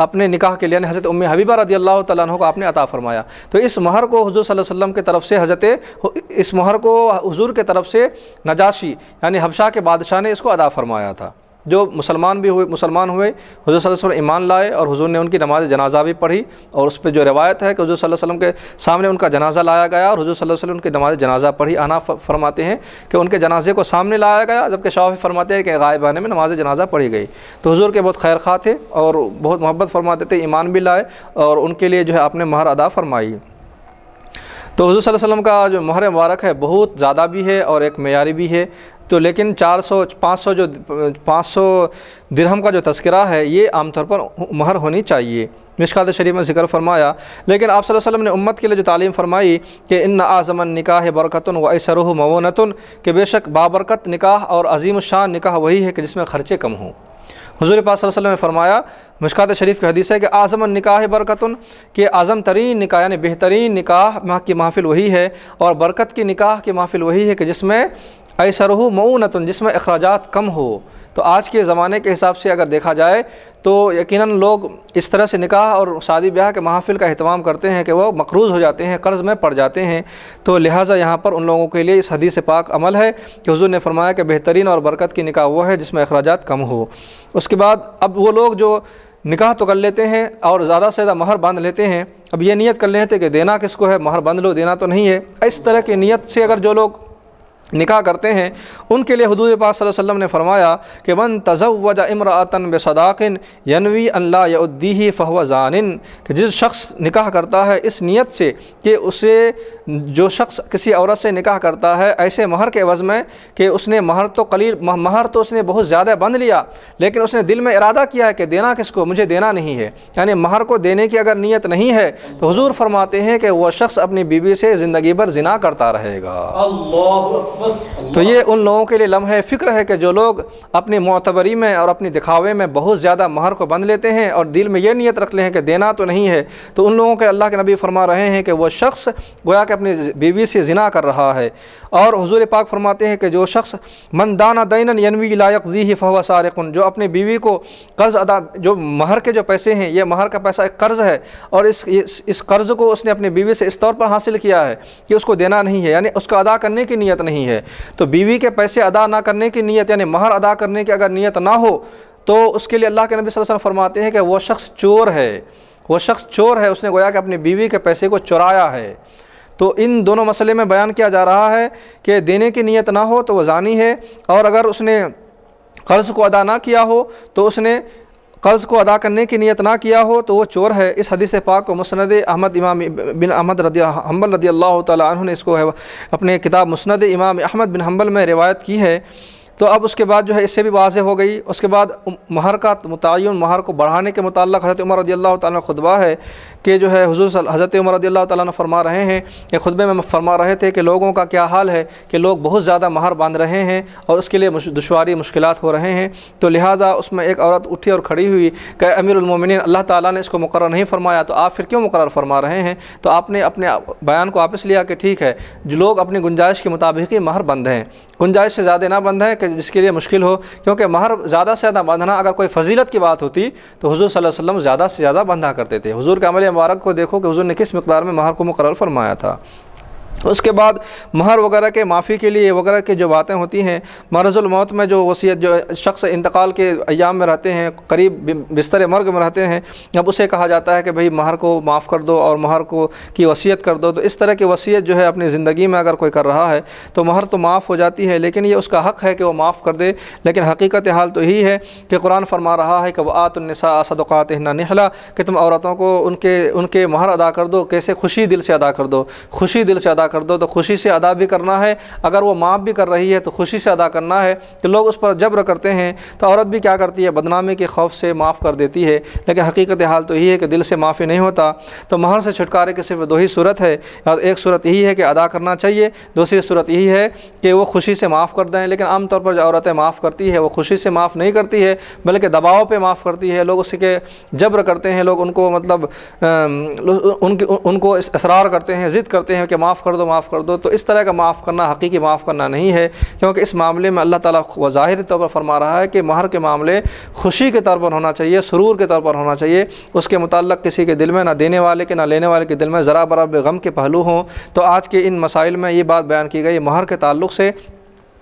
अपने निकाह के लिए यानी हज़रत उम्मी हबीबा रदी अल्लाह तु को आपने अता फरमाया तो इस महर को हजूर वसल्लम के तरफ से हज़रत इस महर को हजूर के तरफ से नजाशी यानी हबशा के बादशाह ने इसको अदा फरमाया था जो मुसलमान भी हुए मुसलमान हुए हजूर वसल्लम ईमान लाए और हजूर ने उनकी नमाज जनाजा भी पढ़ी और उस पर जो रिवायत है कि हजूर वसल्लम के सामने उनका जनाजा लाया गया और हजूर वसल्लम उनकी नमाज जनाजा पढ़ी आना फरमाते हैं कि उनके जनाजे को सामने लाया गया जबकि शॉफ़ फरमाते हैं कि गायबाने में नमाज जनाजा पढ़ी गई तो हजूर के बहुत खैर खा थे और बहुत मोहब्बत फरमाते थे ईमान भी लाए और उनके लिए जो है आपने महर अदा फरमाई तो हजू वसम का जो महर मुबारक है बहुत ज़्यादा भी है और एक मैारी भी है तो लेकिन 400 500 जो 500 दिरहम का जो तस्करा है ये आमतौर पर महर होनी चाहिए मिशकात शरीफ में जिक्र फरमाया लेकिन आप वसल्लम ने उम्मत के लिए जो तालीम फरमाई कि इन आज़मन निकाह बरकतन व ऐसरह मवोनतन के बेशक बाबरकत निकाह और अजीम शान निकाह वही है कि जिसमें ख़र्चे कम हों हजूर पास ने फरमाया मुश्कात शरीफ की हदीस है कि आज़मन निकाह बरकतन के आज़म तरीन निका यानी बेहतरीन निकाह की महफ़िल वही है और बरकत की निकाह की महफ़िल वही है कि जिसमें न मऊनतन जिसमें अखराज कम हो तो आज के ज़माने के हिसाब से अगर देखा जाए तो यकीनन लोग इस तरह से निकाह और शादी ब्याह के महाफिल का अहतमाम करते हैं कि वह मकरूज़ हो जाते हैं कर्ज़ में पड़ जाते हैं तो लिहाजा यहाँ पर उन लोगों के लिए इस हदीस पाक अमल है कि हजू ने फरमाया कि बेहतरीन और बरकत की निकाह वो है जिसमें अखराज कम हो उसके बाद अब वो लोग जो निकाह तो कर लेते हैं और ज़्यादा से ज़्यादा महर बांध लेते हैं अब ये नीयत कर लेते हैं कि देना किसको है महर बांध लो देना तो नहीं है इस तरह की नीयत से अगर जो लोग निकाह करते हैं उनके लिए हदूद पास वसल्लम ने फरमाया कि वन तजवज इमरातन बेसदाक़िन यनवी अल्ला यद्दी फ़हवा जानिन कि जिस शख्स निकाह करता है इस नीयत से कि उसे जो शख्स किसी औरत से निकाह करता है ऐसे महर के एवज़ में कि उसने महर तो कलील महर तो उसने बहुत ज़्यादा बंद लिया लेकिन उसने दिल में इरादा किया है कि देना किसको मुझे देना नहीं है यानी महर को देने की अगर नीयत नहीं है तो हुजूर फरमाते हैं कि वह शख्स अपनी बीवी से ज़िंदगी भर जिना करता रहेगा तो ये उन लोगों के लिए लम्हे फ़िक्र है कि जो लोग अपनी मोतबरी में और अपनी दिखावे में बहुत ज़्यादा महर को बंद लेते हैं और दिल में यह नीयत रखते हैं कि देना तो नहीं है तो उन लोगों के अल्लाह के नबी फरमा रहे हैं कि वह शख्स गोया के अपनी बीवी से जिना कर रहा है और हजूर पाक फरमाते हैं कि जो शख्स मंदाना दैन यनवी लायक जी फ़वा सारकुन जो अपनी बीवी को कर्ज़ अदा जो महर के जो पैसे हैं ये महर का पैसा एक कर्ज़ है और इस इस, कर्ज़ को उसने अपनी बीवी से इस तौर पर हासिल किया है कि उसको देना नहीं है यानी उसको अदा करने की नीयत नहीं है तो बीवी के पैसे अदा ना करने की नीयत यानी महर अदा करने की अगर नीयत ना हो तो उसके लिए अल्लाह के नबी वसल्लम फरमाते हैं कि वह शख्स चोर है वो शख्स चोर है उसने गोया कि अपनी बीवी के पैसे को चुराया है तो इन दोनों मसले में बयान किया जा रहा है कि देने की नीयत ना हो तो वह ज़ानी है और अगर उसने कर्ज़ को अदा ना किया हो तो उसने कर्ज़ को अदा करने की नीयत ना किया हो तो वो चोर है इस हदीस पाक को मुस्ंद अहमद इमाम बिन अहमद रदी हम्बल रदी अल्लाह तु ने इसको अपने किताब मुस्ंद इमाम अहमद बिन हम्बल में रिवायत की है तो अब उसके बाद जो है इससे भी वाज हो गई उसके बाद महर का मुतन महर को बढ़ाने के मुतल हज़रत उमर रदी अल्लाह तुतबा है कि जो है हजूर हज़रत उमर रदी अल्लाह तुम फरमा रहे हैं या खुतबे में फरमा रहे थे कि लोगों का क्या हाल है कि लोग बहुत ज़्यादा महर बांध रहे हैं और उसके लिए दुशारी मुश्किल हो रहे हैं तो लिहाजा उसमें एक औरत उठी और खड़ी हुई कि अमीरमिन अल्लाह ताली ने इसको मुकर नहीं फरमाया तो आप फिर क्यों मुकर फरमा रहे हैं तो आपने अपने बयान को वापस लिया कि ठीक है जो लोग अपनी गुंजाइश के मुताबिक ही महर बंद हैं गुंजाइश से ज़्यादा ना बंधे कि जिसके लिए मुश्किल हो क्योंकि महर ज़्यादा से ज़्यादा बंधना अगर कोई फजीलत की बात होती तो हजूर सल्लल्लाहु अलैहि वसल्लम ज़्यादा से ज़्यादा बंधा करते थे हजूर के अमल मुबारक को देखो कि हजूर ने किस मकदार में महर को मुकर फरमाया था उसके बाद महर वगैरह के माफ़ी के लिए वगैरह की जो बातें होती हैं मरजुलमौत में जो वसीयत जो शख्स इंतकाल के अयाम में रहते हैं करीब बिस्तर मर्ग में रहते हैं अब उसे कहा जाता है कि भाई महर को माफ़ कर दो और महर को की वसीयत कर दो तो इस तरह की वसीयत जो है अपनी ज़िंदगी में अगर कोई कर रहा है तो महर तो माफ़ हो जाती है लेकिन ये उसका हक़ है कि वो माफ़ कर दे लेकिन हकीकत हाल तो यही है कि कुरान फरमा रहा है कि वातनसा सदक़ात नहला कि तुम औरतों को उनके उनके महर अदा कर दो कैसे खुशी दिल से अदा कर दो खुशी दिल से अदा कर दो तो खुशी से अदा भी करना है अगर वो माफ़ भी कर रही है तो खुशी से अदा करना है कि तो लोग उस पर जब्र करते हैं तो औरत भी क्या करती है बदनामी के खौफ से माफ़ कर देती है लेकिन हकीकत हाल तो यही है कि दिल से माफ़ी नहीं होता तो महर से छुटकारे की सिर्फ दो ही सूरत है और एक सूरत यही है कि अदा करना चाहिए दूसरी सूरत यही है कि वो खुशी से माफ़ कर दें लेकिन आमतौर पर जो औरतें माफ़ करती है वो खुशी से माफ़ नहीं करती है बल्कि दबाव पर माफ़ करती है लोग उसके जब्र करते हैं लोग उनको मतलब उनके उनको इसरार करते हैं ज़िद करते हैं कि माफ़ कर दो तो माफ़ कर दो तो इस तरह का माफ़ करना हकीकी माफ़ करना नहीं है क्योंकि इस मामले में अल्लाह ताला ज़ाहिर तौर पर फरमा रहा है कि महर के मामले खुशी के तौर पर होना चाहिए सुरूर के तौर पर होना चाहिए उसके मुतल किसी के दिल में ना देने वाले के ना लेने वाले के दिल में ज़रा बराबर गम के पहलू हों तो आज के इन मसाइल में ये बात बयान की गई महर के तल्ल से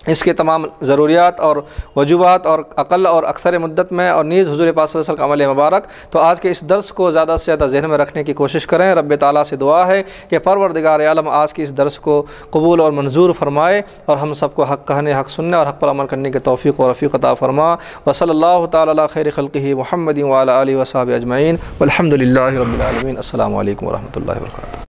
इसके तमाम ज़रूरियात और वजूबात और अकल और अक्सर मदत में और नीज़ हजूर पास का अमल मुबारक तो आज के इस दर्स को ज़्यादा से ज़्यादा जहन में रखने की कोशिश करें रब ताली से दुआ है कि परवरदिगार आलम आज के इस दर्स को कबूल और मंजूर फरमाए और हम सबको हक कहने हक सुनने और हक पर अमल करने के तोफ़ी और रफ़ी फ़रमा वसल तला खैर ही महमदी वाल वसाब अजमैन अलहमदिल्ला असल वरहमल वर्का